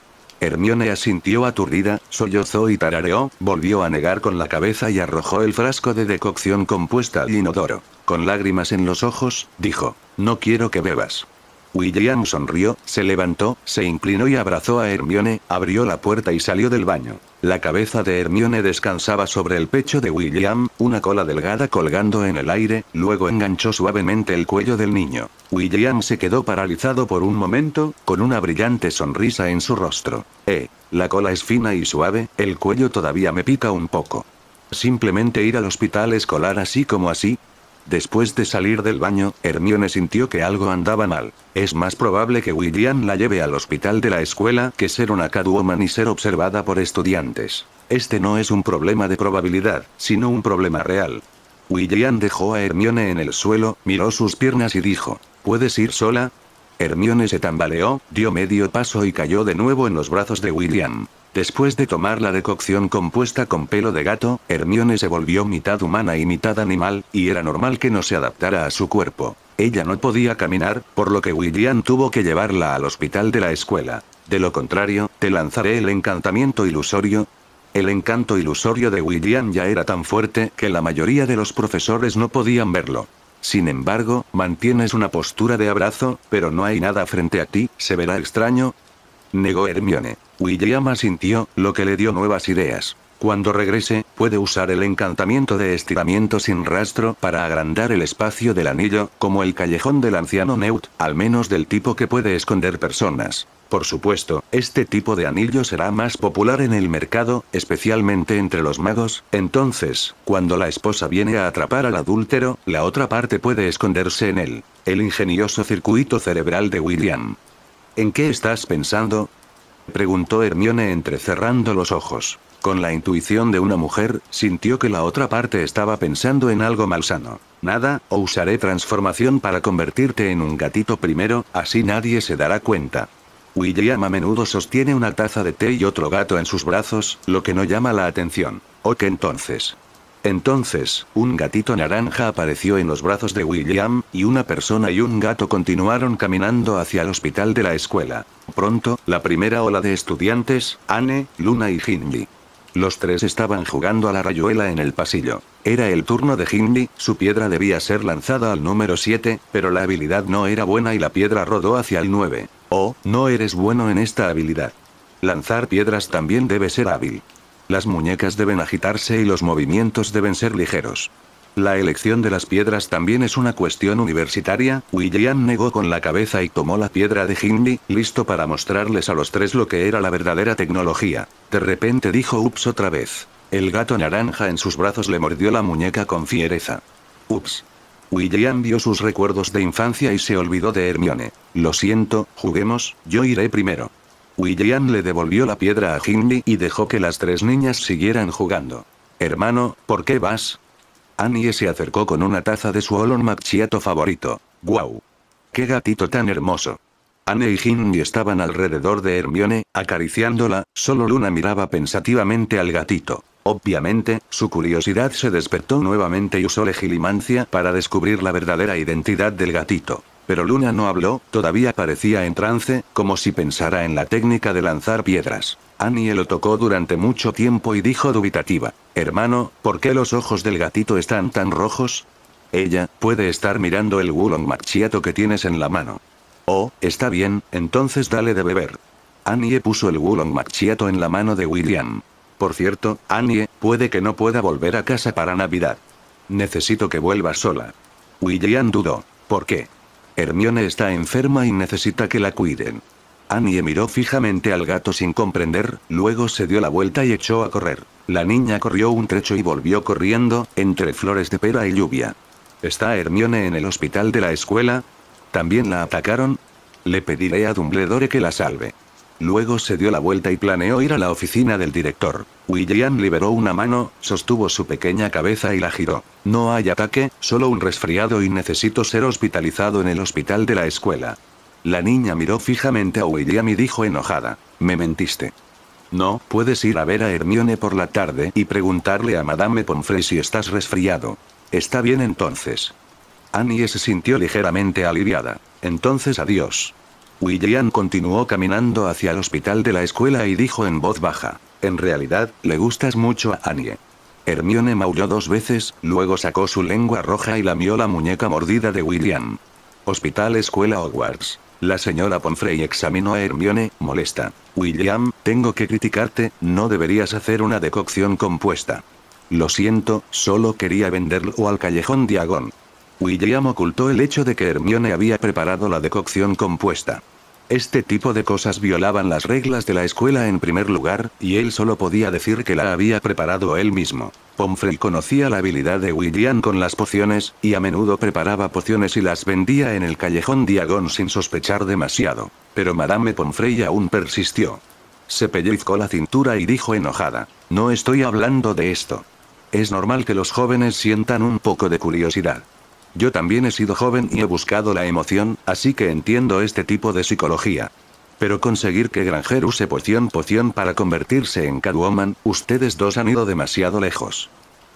Hermione asintió aturdida, sollozó y tarareó, volvió a negar con la cabeza y arrojó el frasco de decocción compuesta al inodoro. Con lágrimas en los ojos, dijo, no quiero que bebas. William sonrió, se levantó, se inclinó y abrazó a Hermione, abrió la puerta y salió del baño. La cabeza de Hermione descansaba sobre el pecho de William, una cola delgada colgando en el aire, luego enganchó suavemente el cuello del niño. William se quedó paralizado por un momento, con una brillante sonrisa en su rostro. Eh, la cola es fina y suave, el cuello todavía me pica un poco. Simplemente ir al hospital escolar así como así. Después de salir del baño, Hermione sintió que algo andaba mal. Es más probable que William la lleve al hospital de la escuela que ser una cadwoman y ser observada por estudiantes. Este no es un problema de probabilidad, sino un problema real. William dejó a Hermione en el suelo, miró sus piernas y dijo, ¿Puedes ir sola? Hermione se tambaleó, dio medio paso y cayó de nuevo en los brazos de William. Después de tomar la decocción compuesta con pelo de gato, Hermione se volvió mitad humana y mitad animal, y era normal que no se adaptara a su cuerpo. Ella no podía caminar, por lo que William tuvo que llevarla al hospital de la escuela. De lo contrario, te lanzaré el encantamiento ilusorio. El encanto ilusorio de William ya era tan fuerte que la mayoría de los profesores no podían verlo. Sin embargo, mantienes una postura de abrazo, pero no hay nada frente a ti, ¿se verá extraño? Negó Hermione. William sintió lo que le dio nuevas ideas. Cuando regrese, puede usar el encantamiento de estiramiento sin rastro para agrandar el espacio del anillo, como el callejón del anciano Neut, al menos del tipo que puede esconder personas. Por supuesto, este tipo de anillo será más popular en el mercado, especialmente entre los magos, entonces, cuando la esposa viene a atrapar al adúltero, la otra parte puede esconderse en él. El ingenioso circuito cerebral de William. ¿En qué estás pensando? preguntó Hermione entrecerrando los ojos. Con la intuición de una mujer, sintió que la otra parte estaba pensando en algo malsano. Nada, o usaré transformación para convertirte en un gatito primero, así nadie se dará cuenta. William a menudo sostiene una taza de té y otro gato en sus brazos, lo que no llama la atención. ¿O qué entonces? Entonces, un gatito naranja apareció en los brazos de William, y una persona y un gato continuaron caminando hacia el hospital de la escuela. Pronto, la primera ola de estudiantes, Anne, Luna y Hindley. Los tres estaban jugando a la rayuela en el pasillo. Era el turno de Hindley, su piedra debía ser lanzada al número 7, pero la habilidad no era buena y la piedra rodó hacia el 9. Oh, no eres bueno en esta habilidad. Lanzar piedras también debe ser hábil. Las muñecas deben agitarse y los movimientos deben ser ligeros. La elección de las piedras también es una cuestión universitaria, William negó con la cabeza y tomó la piedra de Hindley, listo para mostrarles a los tres lo que era la verdadera tecnología. De repente dijo Ups otra vez. El gato naranja en sus brazos le mordió la muñeca con fiereza. Ups. William vio sus recuerdos de infancia y se olvidó de Hermione. Lo siento, juguemos, yo iré primero. William le devolvió la piedra a Hindley y dejó que las tres niñas siguieran jugando. Hermano, ¿por qué vas? Annie se acercó con una taza de su Olon Macchiato favorito. ¡Guau! ¡Qué gatito tan hermoso! Anne y Ginny estaban alrededor de Hermione, acariciándola, solo Luna miraba pensativamente al gatito. Obviamente, su curiosidad se despertó nuevamente y usó legilimancia para descubrir la verdadera identidad del gatito. Pero Luna no habló, todavía parecía en trance, como si pensara en la técnica de lanzar piedras. Annie lo tocó durante mucho tiempo y dijo dubitativa, Hermano, ¿por qué los ojos del gatito están tan rojos? Ella, puede estar mirando el Wulong Machiato que tienes en la mano. Oh, está bien, entonces dale de beber. Annie puso el Wulong Machiato en la mano de William. Por cierto, Annie, puede que no pueda volver a casa para Navidad. Necesito que vuelva sola. William dudó. ¿Por qué? Hermione está enferma y necesita que la cuiden. Annie miró fijamente al gato sin comprender, luego se dio la vuelta y echó a correr. La niña corrió un trecho y volvió corriendo, entre flores de pera y lluvia. ¿Está Hermione en el hospital de la escuela? ¿También la atacaron? Le pediré a Dumbledore que la salve. Luego se dio la vuelta y planeó ir a la oficina del director. William liberó una mano, sostuvo su pequeña cabeza y la giró. No hay ataque, solo un resfriado y necesito ser hospitalizado en el hospital de la escuela. La niña miró fijamente a William y dijo enojada. Me mentiste. No, puedes ir a ver a Hermione por la tarde y preguntarle a Madame Pomfrey si estás resfriado. Está bien entonces. Annie se sintió ligeramente aliviada. Entonces adiós. William continuó caminando hacia el hospital de la escuela y dijo en voz baja. En realidad, le gustas mucho a Annie. Hermione maulló dos veces, luego sacó su lengua roja y lamió la muñeca mordida de William. Hospital Escuela Hogwarts. La señora Pomfrey examinó a Hermione, molesta. William, tengo que criticarte, no deberías hacer una decocción compuesta. Lo siento, solo quería venderlo al callejón Diagón. William ocultó el hecho de que Hermione había preparado la decocción compuesta. Este tipo de cosas violaban las reglas de la escuela en primer lugar, y él solo podía decir que la había preparado él mismo. Pomfrey conocía la habilidad de William con las pociones, y a menudo preparaba pociones y las vendía en el callejón Diagón sin sospechar demasiado. Pero Madame Pomfrey aún persistió. Se pellizcó la cintura y dijo enojada, no estoy hablando de esto. Es normal que los jóvenes sientan un poco de curiosidad. Yo también he sido joven y he buscado la emoción, así que entiendo este tipo de psicología. Pero conseguir que Granger use poción poción para convertirse en Catwoman, ustedes dos han ido demasiado lejos.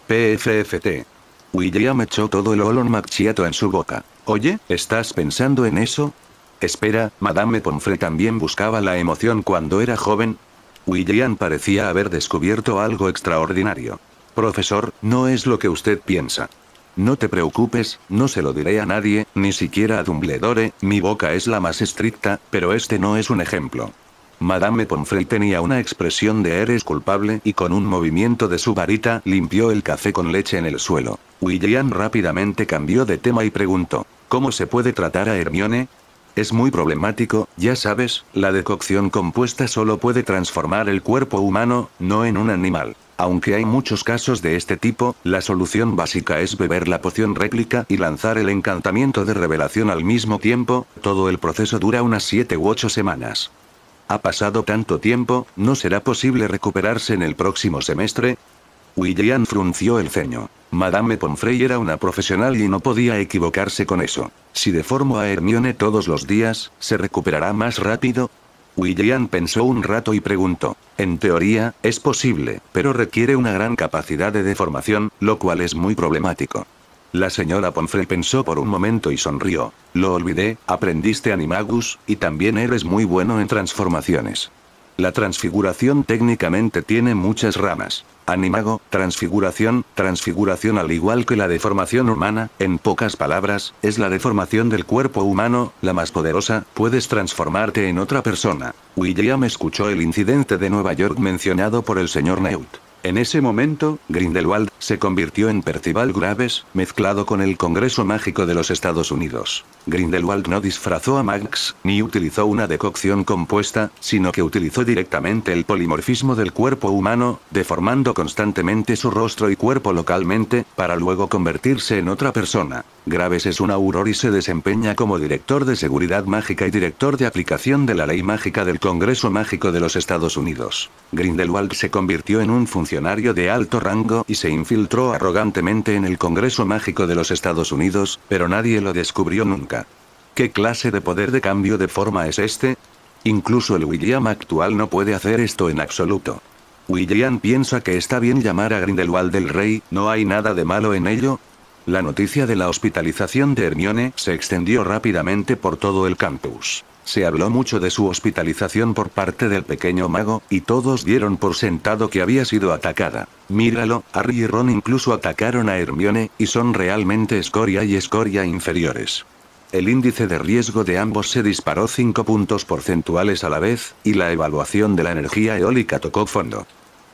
PFFT. William echó todo el Olon machiato en su boca. Oye, ¿estás pensando en eso? Espera, Madame Pomfrey también buscaba la emoción cuando era joven. William parecía haber descubierto algo extraordinario. Profesor, no es lo que usted piensa. No te preocupes, no se lo diré a nadie, ni siquiera a Dumbledore, mi boca es la más estricta, pero este no es un ejemplo. Madame Pomfrey tenía una expresión de eres culpable y con un movimiento de su varita limpió el café con leche en el suelo. William rápidamente cambió de tema y preguntó, ¿cómo se puede tratar a Hermione? Es muy problemático, ya sabes, la decocción compuesta solo puede transformar el cuerpo humano, no en un animal. Aunque hay muchos casos de este tipo, la solución básica es beber la poción réplica y lanzar el encantamiento de revelación al mismo tiempo, todo el proceso dura unas 7 u 8 semanas. Ha pasado tanto tiempo, ¿no será posible recuperarse en el próximo semestre? William frunció el ceño. Madame Pomfrey era una profesional y no podía equivocarse con eso. Si deformo a Hermione todos los días, ¿se recuperará más rápido? William pensó un rato y preguntó. En teoría, es posible, pero requiere una gran capacidad de deformación, lo cual es muy problemático. La señora Pomfrey pensó por un momento y sonrió. Lo olvidé, aprendiste animagus, y también eres muy bueno en transformaciones. La transfiguración técnicamente tiene muchas ramas. Animago, transfiguración, transfiguración al igual que la deformación humana, en pocas palabras, es la deformación del cuerpo humano, la más poderosa, puedes transformarte en otra persona. William escuchó el incidente de Nueva York mencionado por el señor Neut. En ese momento, Grindelwald se convirtió en Percival Graves, mezclado con el Congreso Mágico de los Estados Unidos. Grindelwald no disfrazó a Max, ni utilizó una decocción compuesta, sino que utilizó directamente el polimorfismo del cuerpo humano, deformando constantemente su rostro y cuerpo localmente, para luego convertirse en otra persona. Graves es un auror y se desempeña como director de seguridad mágica y director de aplicación de la ley mágica del Congreso Mágico de los Estados Unidos. Grindelwald se convirtió en un funcionario de alto rango y se infiltró arrogantemente en el Congreso Mágico de los Estados Unidos, pero nadie lo descubrió nunca. ¿Qué clase de poder de cambio de forma es este? Incluso el William actual no puede hacer esto en absoluto. William piensa que está bien llamar a Grindelwald el rey, no hay nada de malo en ello, la noticia de la hospitalización de Hermione se extendió rápidamente por todo el campus. Se habló mucho de su hospitalización por parte del pequeño mago, y todos dieron por sentado que había sido atacada. Míralo, Harry y Ron incluso atacaron a Hermione, y son realmente escoria y escoria inferiores. El índice de riesgo de ambos se disparó 5 puntos porcentuales a la vez, y la evaluación de la energía eólica tocó fondo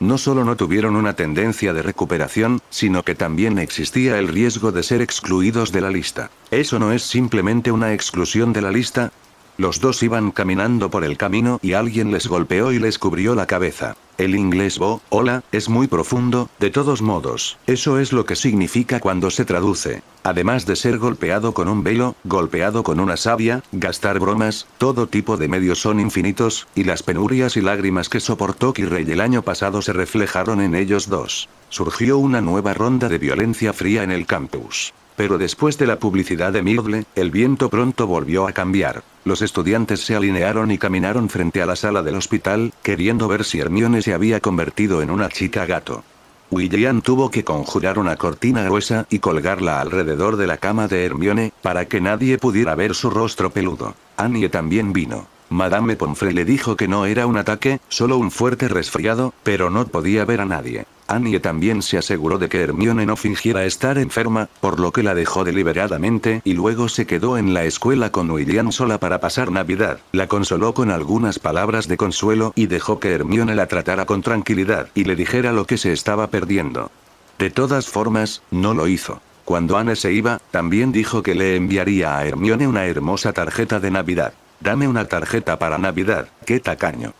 no solo no tuvieron una tendencia de recuperación, sino que también existía el riesgo de ser excluidos de la lista. Eso no es simplemente una exclusión de la lista. Los dos iban caminando por el camino y alguien les golpeó y les cubrió la cabeza. El inglés bo, hola, es muy profundo, de todos modos, eso es lo que significa cuando se traduce. Además de ser golpeado con un velo, golpeado con una savia, gastar bromas, todo tipo de medios son infinitos, y las penurias y lágrimas que soportó Kirrey el año pasado se reflejaron en ellos dos. Surgió una nueva ronda de violencia fría en el campus. Pero después de la publicidad de mioble, el viento pronto volvió a cambiar. Los estudiantes se alinearon y caminaron frente a la sala del hospital, queriendo ver si Hermione se había convertido en una chica gato. William tuvo que conjurar una cortina gruesa y colgarla alrededor de la cama de Hermione, para que nadie pudiera ver su rostro peludo. Annie también vino. Madame Pomfrey le dijo que no era un ataque, solo un fuerte resfriado, pero no podía ver a nadie. Annie también se aseguró de que Hermione no fingiera estar enferma, por lo que la dejó deliberadamente y luego se quedó en la escuela con William sola para pasar Navidad. La consoló con algunas palabras de consuelo y dejó que Hermione la tratara con tranquilidad y le dijera lo que se estaba perdiendo. De todas formas, no lo hizo. Cuando Anne se iba, también dijo que le enviaría a Hermione una hermosa tarjeta de Navidad. Dame una tarjeta para Navidad, qué tacaño.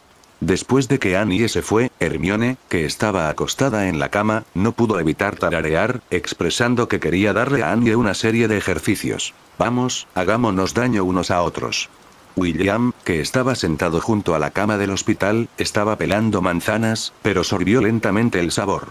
Después de que Annie se fue, Hermione, que estaba acostada en la cama, no pudo evitar tararear, expresando que quería darle a Annie una serie de ejercicios. Vamos, hagámonos daño unos a otros. William, que estaba sentado junto a la cama del hospital, estaba pelando manzanas, pero sorbió lentamente el sabor.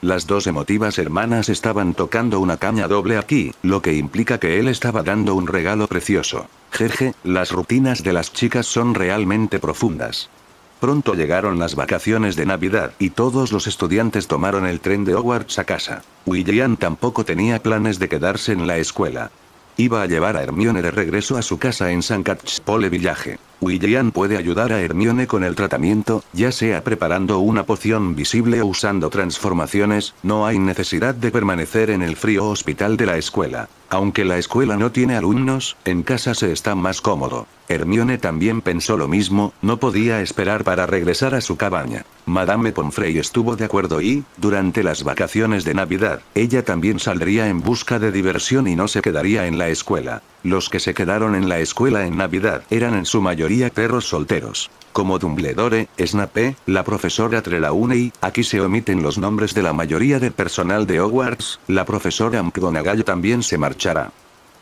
Las dos emotivas hermanas estaban tocando una caña doble aquí, lo que implica que él estaba dando un regalo precioso. Jeje, las rutinas de las chicas son realmente profundas. Pronto llegaron las vacaciones de Navidad y todos los estudiantes tomaron el tren de Hogwarts a casa. William tampoco tenía planes de quedarse en la escuela. Iba a llevar a Hermione de regreso a su casa en San Catchpole Village. William puede ayudar a Hermione con el tratamiento, ya sea preparando una poción visible o usando transformaciones, no hay necesidad de permanecer en el frío hospital de la escuela. Aunque la escuela no tiene alumnos, en casa se está más cómodo. Hermione también pensó lo mismo, no podía esperar para regresar a su cabaña. Madame Pomfrey estuvo de acuerdo y, durante las vacaciones de Navidad, ella también saldría en busca de diversión y no se quedaría en la escuela. Los que se quedaron en la escuela en Navidad eran en su mayoría perros solteros. Como Dumbledore, Snape, la profesora Trelawney, aquí se omiten los nombres de la mayoría del personal de Hogwarts, la profesora McGonagall también se marchó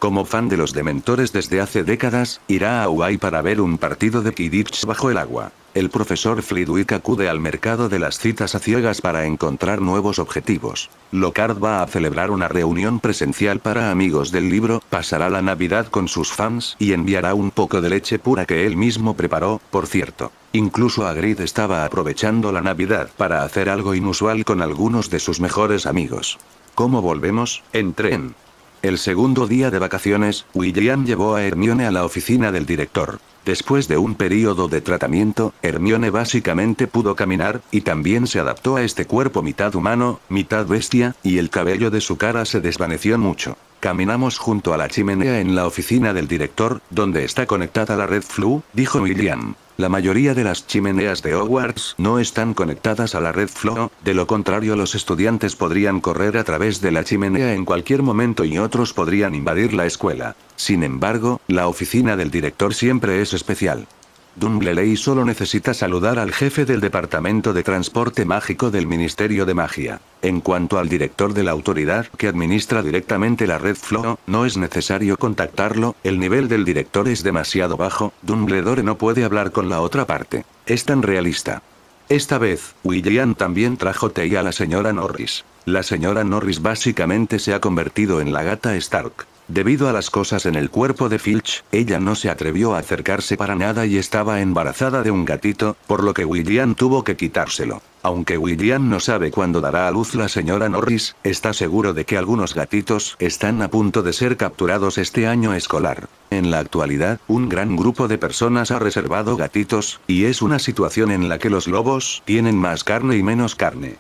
como fan de los Dementores desde hace décadas, irá a Hawaii para ver un partido de Quidditch bajo el agua. El profesor Flitwick acude al mercado de las citas a ciegas para encontrar nuevos objetivos. Lockhart va a celebrar una reunión presencial para amigos del libro, pasará la Navidad con sus fans y enviará un poco de leche pura que él mismo preparó, por cierto. Incluso Agrid estaba aprovechando la Navidad para hacer algo inusual con algunos de sus mejores amigos. ¿Cómo volvemos? En tren. El segundo día de vacaciones, William llevó a Hermione a la oficina del director. Después de un periodo de tratamiento, Hermione básicamente pudo caminar, y también se adaptó a este cuerpo mitad humano, mitad bestia, y el cabello de su cara se desvaneció mucho. Caminamos junto a la chimenea en la oficina del director, donde está conectada la red Flu, dijo William. La mayoría de las chimeneas de Hogwarts no están conectadas a la red Flow, de lo contrario los estudiantes podrían correr a través de la chimenea en cualquier momento y otros podrían invadir la escuela. Sin embargo, la oficina del director siempre es especial. Dumbledore solo necesita saludar al jefe del Departamento de Transporte Mágico del Ministerio de Magia. En cuanto al director de la autoridad que administra directamente la red Flow, no es necesario contactarlo, el nivel del director es demasiado bajo, Dumbledore no puede hablar con la otra parte. Es tan realista. Esta vez, William también trajo té a la señora Norris. La señora Norris básicamente se ha convertido en la gata Stark. Debido a las cosas en el cuerpo de Filch, ella no se atrevió a acercarse para nada y estaba embarazada de un gatito, por lo que William tuvo que quitárselo. Aunque William no sabe cuándo dará a luz la señora Norris, está seguro de que algunos gatitos están a punto de ser capturados este año escolar. En la actualidad, un gran grupo de personas ha reservado gatitos, y es una situación en la que los lobos tienen más carne y menos carne.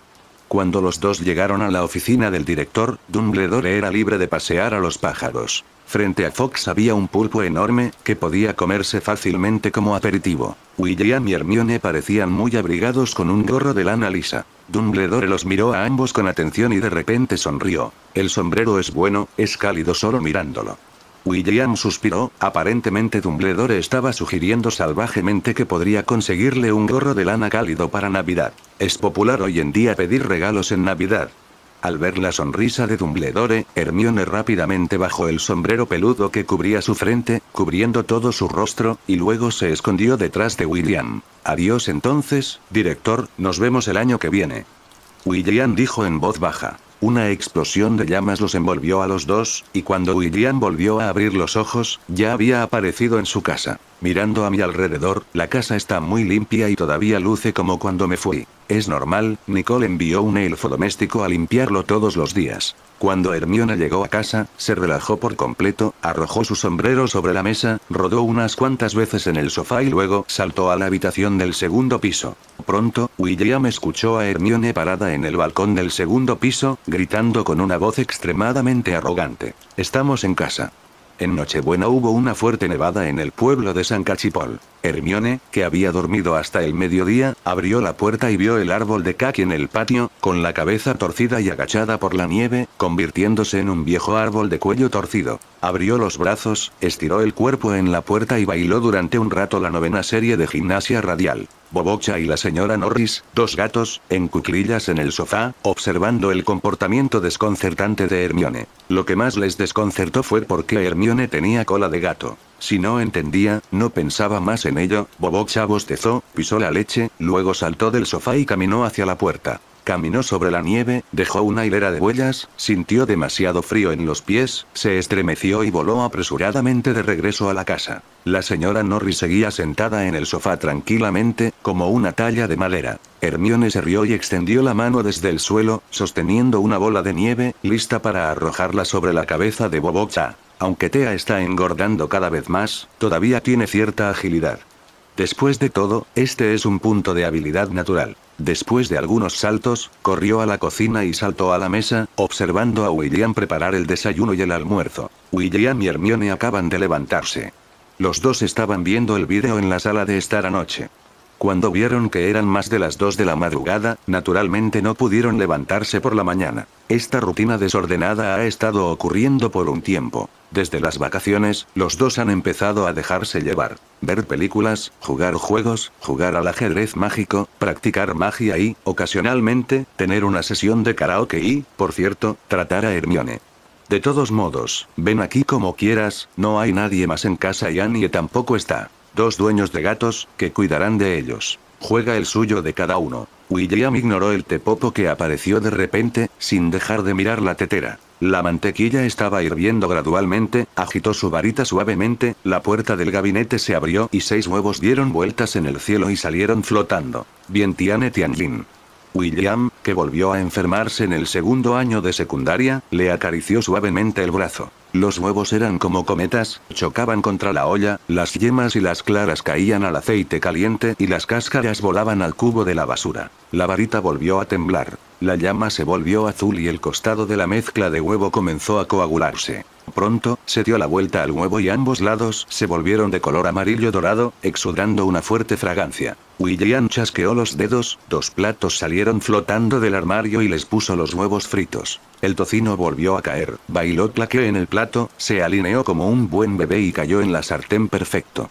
Cuando los dos llegaron a la oficina del director, Dumbledore era libre de pasear a los pájaros. Frente a Fox había un pulpo enorme, que podía comerse fácilmente como aperitivo. William y Hermione parecían muy abrigados con un gorro de lana lisa. Dumbledore los miró a ambos con atención y de repente sonrió. El sombrero es bueno, es cálido solo mirándolo. William suspiró, aparentemente Dumbledore estaba sugiriendo salvajemente que podría conseguirle un gorro de lana cálido para Navidad. Es popular hoy en día pedir regalos en Navidad. Al ver la sonrisa de Dumbledore, Hermione rápidamente bajó el sombrero peludo que cubría su frente, cubriendo todo su rostro, y luego se escondió detrás de William. Adiós entonces, director, nos vemos el año que viene. William dijo en voz baja. Una explosión de llamas los envolvió a los dos, y cuando William volvió a abrir los ojos, ya había aparecido en su casa. Mirando a mi alrededor, la casa está muy limpia y todavía luce como cuando me fui. Es normal, Nicole envió un elfo doméstico a limpiarlo todos los días. Cuando Hermiona llegó a casa, se relajó por completo, arrojó su sombrero sobre la mesa, rodó unas cuantas veces en el sofá y luego saltó a la habitación del segundo piso. Pronto, William escuchó a Hermione parada en el balcón del segundo piso, gritando con una voz extremadamente arrogante. Estamos en casa. En Nochebuena hubo una fuerte nevada en el pueblo de San Cachipol. Hermione, que había dormido hasta el mediodía, abrió la puerta y vio el árbol de caqui en el patio, con la cabeza torcida y agachada por la nieve, convirtiéndose en un viejo árbol de cuello torcido. Abrió los brazos, estiró el cuerpo en la puerta y bailó durante un rato la novena serie de gimnasia radial. Bobocha y la señora Norris, dos gatos, en cuclillas en el sofá, observando el comportamiento desconcertante de Hermione. Lo que más les desconcertó fue porque Hermione tenía cola de gato. Si no entendía, no pensaba más en ello, Bobocha bostezó, pisó la leche, luego saltó del sofá y caminó hacia la puerta. Caminó sobre la nieve, dejó una hilera de huellas, sintió demasiado frío en los pies, se estremeció y voló apresuradamente de regreso a la casa. La señora Norris seguía sentada en el sofá tranquilamente, como una talla de madera. Hermione se rió y extendió la mano desde el suelo, sosteniendo una bola de nieve, lista para arrojarla sobre la cabeza de Bobocha. Aunque Tea está engordando cada vez más, todavía tiene cierta agilidad. Después de todo, este es un punto de habilidad natural. Después de algunos saltos, corrió a la cocina y saltó a la mesa, observando a William preparar el desayuno y el almuerzo. William y Hermione acaban de levantarse. Los dos estaban viendo el video en la sala de estar anoche. Cuando vieron que eran más de las 2 de la madrugada, naturalmente no pudieron levantarse por la mañana. Esta rutina desordenada ha estado ocurriendo por un tiempo. Desde las vacaciones, los dos han empezado a dejarse llevar. Ver películas, jugar juegos, jugar al ajedrez mágico, practicar magia y, ocasionalmente, tener una sesión de karaoke y, por cierto, tratar a Hermione. De todos modos, ven aquí como quieras, no hay nadie más en casa y Annie tampoco está. Dos dueños de gatos, que cuidarán de ellos. Juega el suyo de cada uno. William ignoró el tepopo que apareció de repente, sin dejar de mirar la tetera. La mantequilla estaba hirviendo gradualmente, agitó su varita suavemente, la puerta del gabinete se abrió y seis huevos dieron vueltas en el cielo y salieron flotando. Bien Tian Tianlin. William, que volvió a enfermarse en el segundo año de secundaria, le acarició suavemente el brazo. Los huevos eran como cometas, chocaban contra la olla, las yemas y las claras caían al aceite caliente y las cáscaras volaban al cubo de la basura. La varita volvió a temblar. La llama se volvió azul y el costado de la mezcla de huevo comenzó a coagularse. Pronto, se dio la vuelta al huevo y ambos lados se volvieron de color amarillo dorado, exudando una fuerte fragancia. William chasqueó los dedos, dos platos salieron flotando del armario y les puso los huevos fritos. El tocino volvió a caer, bailó claque en el plato, se alineó como un buen bebé y cayó en la sartén perfecto.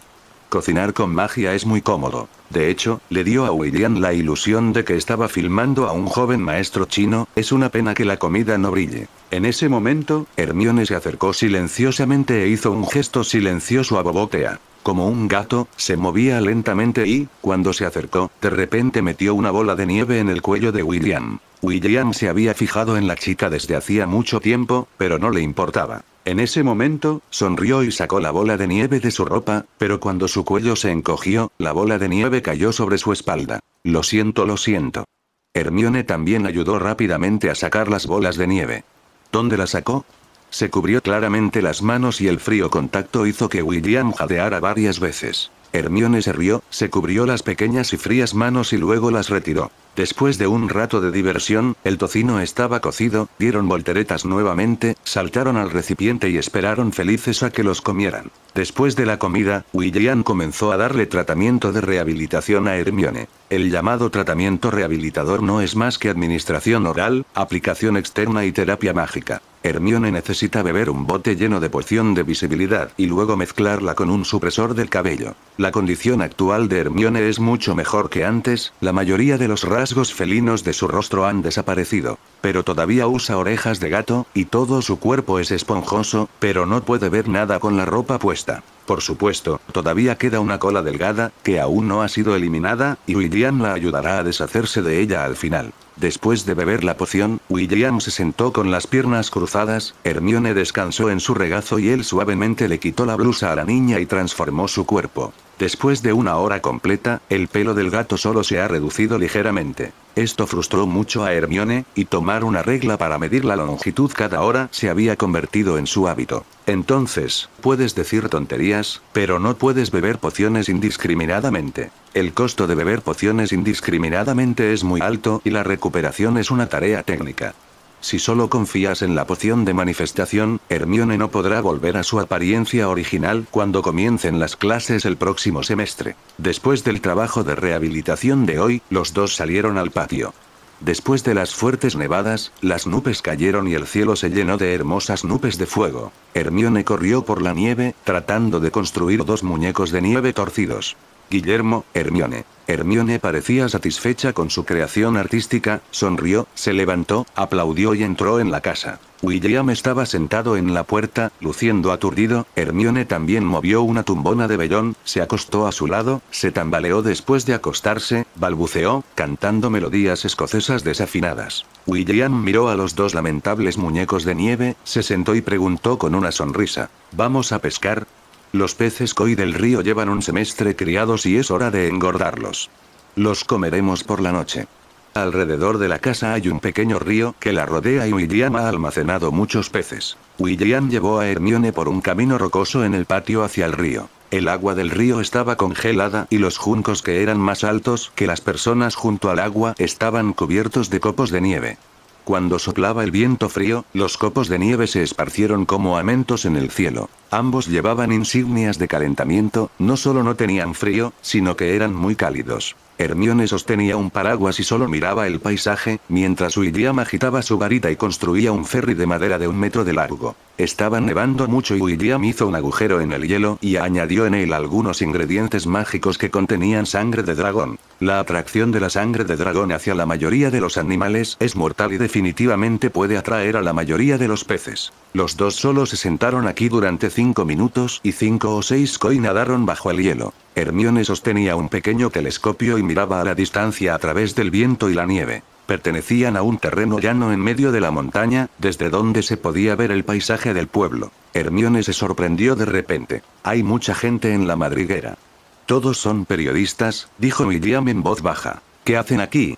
Cocinar con magia es muy cómodo. De hecho, le dio a William la ilusión de que estaba filmando a un joven maestro chino, es una pena que la comida no brille. En ese momento, Hermione se acercó silenciosamente e hizo un gesto silencioso a Bobotea. Como un gato, se movía lentamente y, cuando se acercó, de repente metió una bola de nieve en el cuello de William. William se había fijado en la chica desde hacía mucho tiempo, pero no le importaba. En ese momento, sonrió y sacó la bola de nieve de su ropa, pero cuando su cuello se encogió, la bola de nieve cayó sobre su espalda. Lo siento, lo siento. Hermione también ayudó rápidamente a sacar las bolas de nieve. ¿Dónde la sacó? Se cubrió claramente las manos y el frío contacto hizo que William jadeara varias veces. Hermione se rió, se cubrió las pequeñas y frías manos y luego las retiró. Después de un rato de diversión, el tocino estaba cocido, dieron volteretas nuevamente, saltaron al recipiente y esperaron felices a que los comieran. Después de la comida, William comenzó a darle tratamiento de rehabilitación a Hermione. El llamado tratamiento rehabilitador no es más que administración oral, aplicación externa y terapia mágica. Hermione necesita beber un bote lleno de poción de visibilidad y luego mezclarla con un supresor del cabello. La condición actual de Hermione es mucho mejor que antes, la mayoría de los rasgos felinos de su rostro han desaparecido. Pero todavía usa orejas de gato, y todo su cuerpo es esponjoso, pero no puede ver nada con la ropa puesta. Por supuesto, todavía queda una cola delgada, que aún no ha sido eliminada, y William la ayudará a deshacerse de ella al final. Después de beber la poción, William se sentó con las piernas cruzadas, Hermione descansó en su regazo y él suavemente le quitó la blusa a la niña y transformó su cuerpo. Después de una hora completa, el pelo del gato solo se ha reducido ligeramente. Esto frustró mucho a Hermione, y tomar una regla para medir la longitud cada hora se había convertido en su hábito. Entonces, puedes decir tonterías, pero no puedes beber pociones indiscriminadamente. El costo de beber pociones indiscriminadamente es muy alto y la recuperación es una tarea técnica. Si solo confías en la poción de manifestación, Hermione no podrá volver a su apariencia original cuando comiencen las clases el próximo semestre. Después del trabajo de rehabilitación de hoy, los dos salieron al patio. Después de las fuertes nevadas, las nubes cayeron y el cielo se llenó de hermosas nubes de fuego. Hermione corrió por la nieve, tratando de construir dos muñecos de nieve torcidos. Guillermo, Hermione. Hermione parecía satisfecha con su creación artística, sonrió, se levantó, aplaudió y entró en la casa. William estaba sentado en la puerta, luciendo aturdido, Hermione también movió una tumbona de vellón, se acostó a su lado, se tambaleó después de acostarse, balbuceó, cantando melodías escocesas desafinadas. William miró a los dos lamentables muñecos de nieve, se sentó y preguntó con una sonrisa, ¿Vamos a pescar? Los peces koi del río llevan un semestre criados y es hora de engordarlos. Los comeremos por la noche. Alrededor de la casa hay un pequeño río que la rodea y William ha almacenado muchos peces. William llevó a Hermione por un camino rocoso en el patio hacia el río. El agua del río estaba congelada y los juncos que eran más altos que las personas junto al agua estaban cubiertos de copos de nieve. Cuando soplaba el viento frío, los copos de nieve se esparcieron como amentos en el cielo. Ambos llevaban insignias de calentamiento, no solo no tenían frío, sino que eran muy cálidos. Hermione sostenía un paraguas y solo miraba el paisaje, mientras William agitaba su varita y construía un ferry de madera de un metro de largo. Estaba nevando mucho y William hizo un agujero en el hielo y añadió en él algunos ingredientes mágicos que contenían sangre de dragón. La atracción de la sangre de dragón hacia la mayoría de los animales es mortal y definitivamente puede atraer a la mayoría de los peces. Los dos solo se sentaron aquí durante cinco minutos y cinco o seis coin nadaron bajo el hielo. Hermione sostenía un pequeño telescopio y miraba a la distancia a través del viento y la nieve. Pertenecían a un terreno llano en medio de la montaña, desde donde se podía ver el paisaje del pueblo. Hermione se sorprendió de repente. Hay mucha gente en la madriguera. Todos son periodistas, dijo William en voz baja. ¿Qué hacen aquí?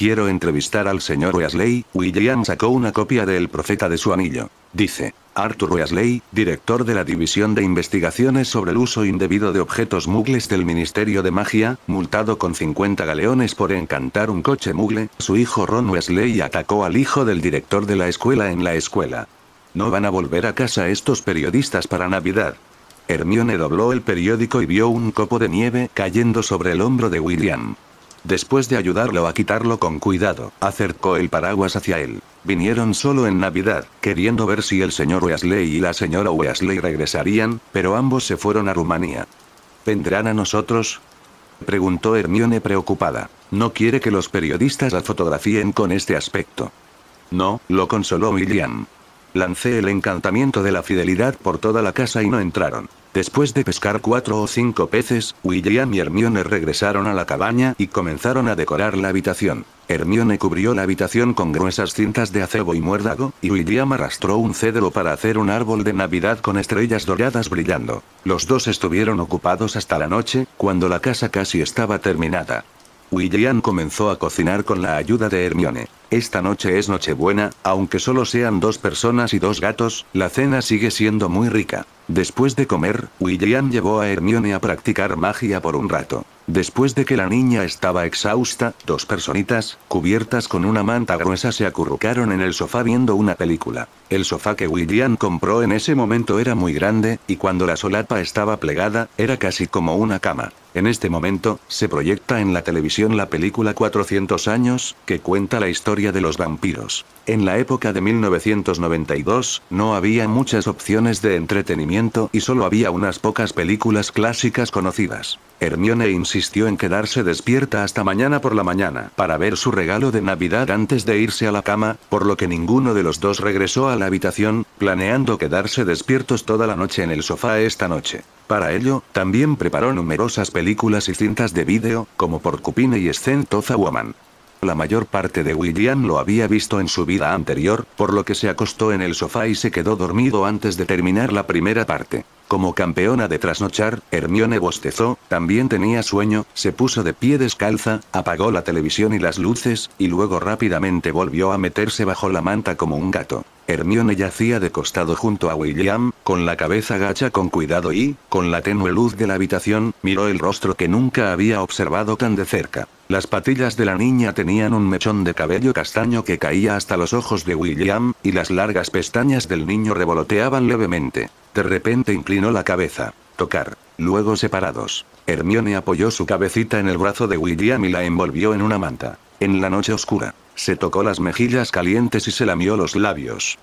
Quiero entrevistar al señor Weasley. William sacó una copia del profeta de su anillo. Dice, Arthur Weasley, director de la División de Investigaciones sobre el Uso Indebido de Objetos Mugles del Ministerio de Magia, multado con 50 galeones por encantar un coche mugle, su hijo Ron Wesley atacó al hijo del director de la escuela en la escuela. No van a volver a casa estos periodistas para Navidad. Hermione dobló el periódico y vio un copo de nieve cayendo sobre el hombro de William. Después de ayudarlo a quitarlo con cuidado, acercó el paraguas hacia él. Vinieron solo en Navidad, queriendo ver si el señor Weasley y la señora Weasley regresarían, pero ambos se fueron a Rumanía. ¿Vendrán a nosotros? Preguntó Hermione preocupada. No quiere que los periodistas la fotografíen con este aspecto. No, lo consoló William. Lancé el encantamiento de la fidelidad por toda la casa y no entraron. Después de pescar cuatro o cinco peces, William y Hermione regresaron a la cabaña y comenzaron a decorar la habitación. Hermione cubrió la habitación con gruesas cintas de acebo y muérdago, y William arrastró un cedro para hacer un árbol de Navidad con estrellas doradas brillando. Los dos estuvieron ocupados hasta la noche, cuando la casa casi estaba terminada. William comenzó a cocinar con la ayuda de Hermione. Esta noche es Nochebuena, aunque solo sean dos personas y dos gatos, la cena sigue siendo muy rica. Después de comer, William llevó a Hermione a practicar magia por un rato. Después de que la niña estaba exhausta, dos personitas, cubiertas con una manta gruesa, se acurrucaron en el sofá viendo una película. El sofá que William compró en ese momento era muy grande, y cuando la solapa estaba plegada, era casi como una cama. En este momento, se proyecta en la televisión la película 400 años, que cuenta la historia de los vampiros. En la época de 1992, no había muchas opciones de entretenimiento y solo había unas pocas películas clásicas conocidas. Hermione insistió en quedarse despierta hasta mañana por la mañana para ver su regalo de Navidad antes de irse a la cama, por lo que ninguno de los dos regresó a la habitación, planeando quedarse despiertos toda la noche en el sofá esta noche. Para ello, también preparó numerosas películas y cintas de vídeo, como Porcupine y Scent toza Woman. La mayor parte de William lo había visto en su vida anterior, por lo que se acostó en el sofá y se quedó dormido antes de terminar la primera parte. Como campeona de trasnochar, Hermione bostezó, también tenía sueño, se puso de pie descalza, apagó la televisión y las luces, y luego rápidamente volvió a meterse bajo la manta como un gato. Hermione yacía de costado junto a William, con la cabeza gacha con cuidado y, con la tenue luz de la habitación, miró el rostro que nunca había observado tan de cerca. Las patillas de la niña tenían un mechón de cabello castaño que caía hasta los ojos de William, y las largas pestañas del niño revoloteaban levemente. De repente inclinó la cabeza. Tocar. Luego separados. Hermione apoyó su cabecita en el brazo de William y la envolvió en una manta. En la noche oscura. Se tocó las mejillas calientes y se lamió los labios.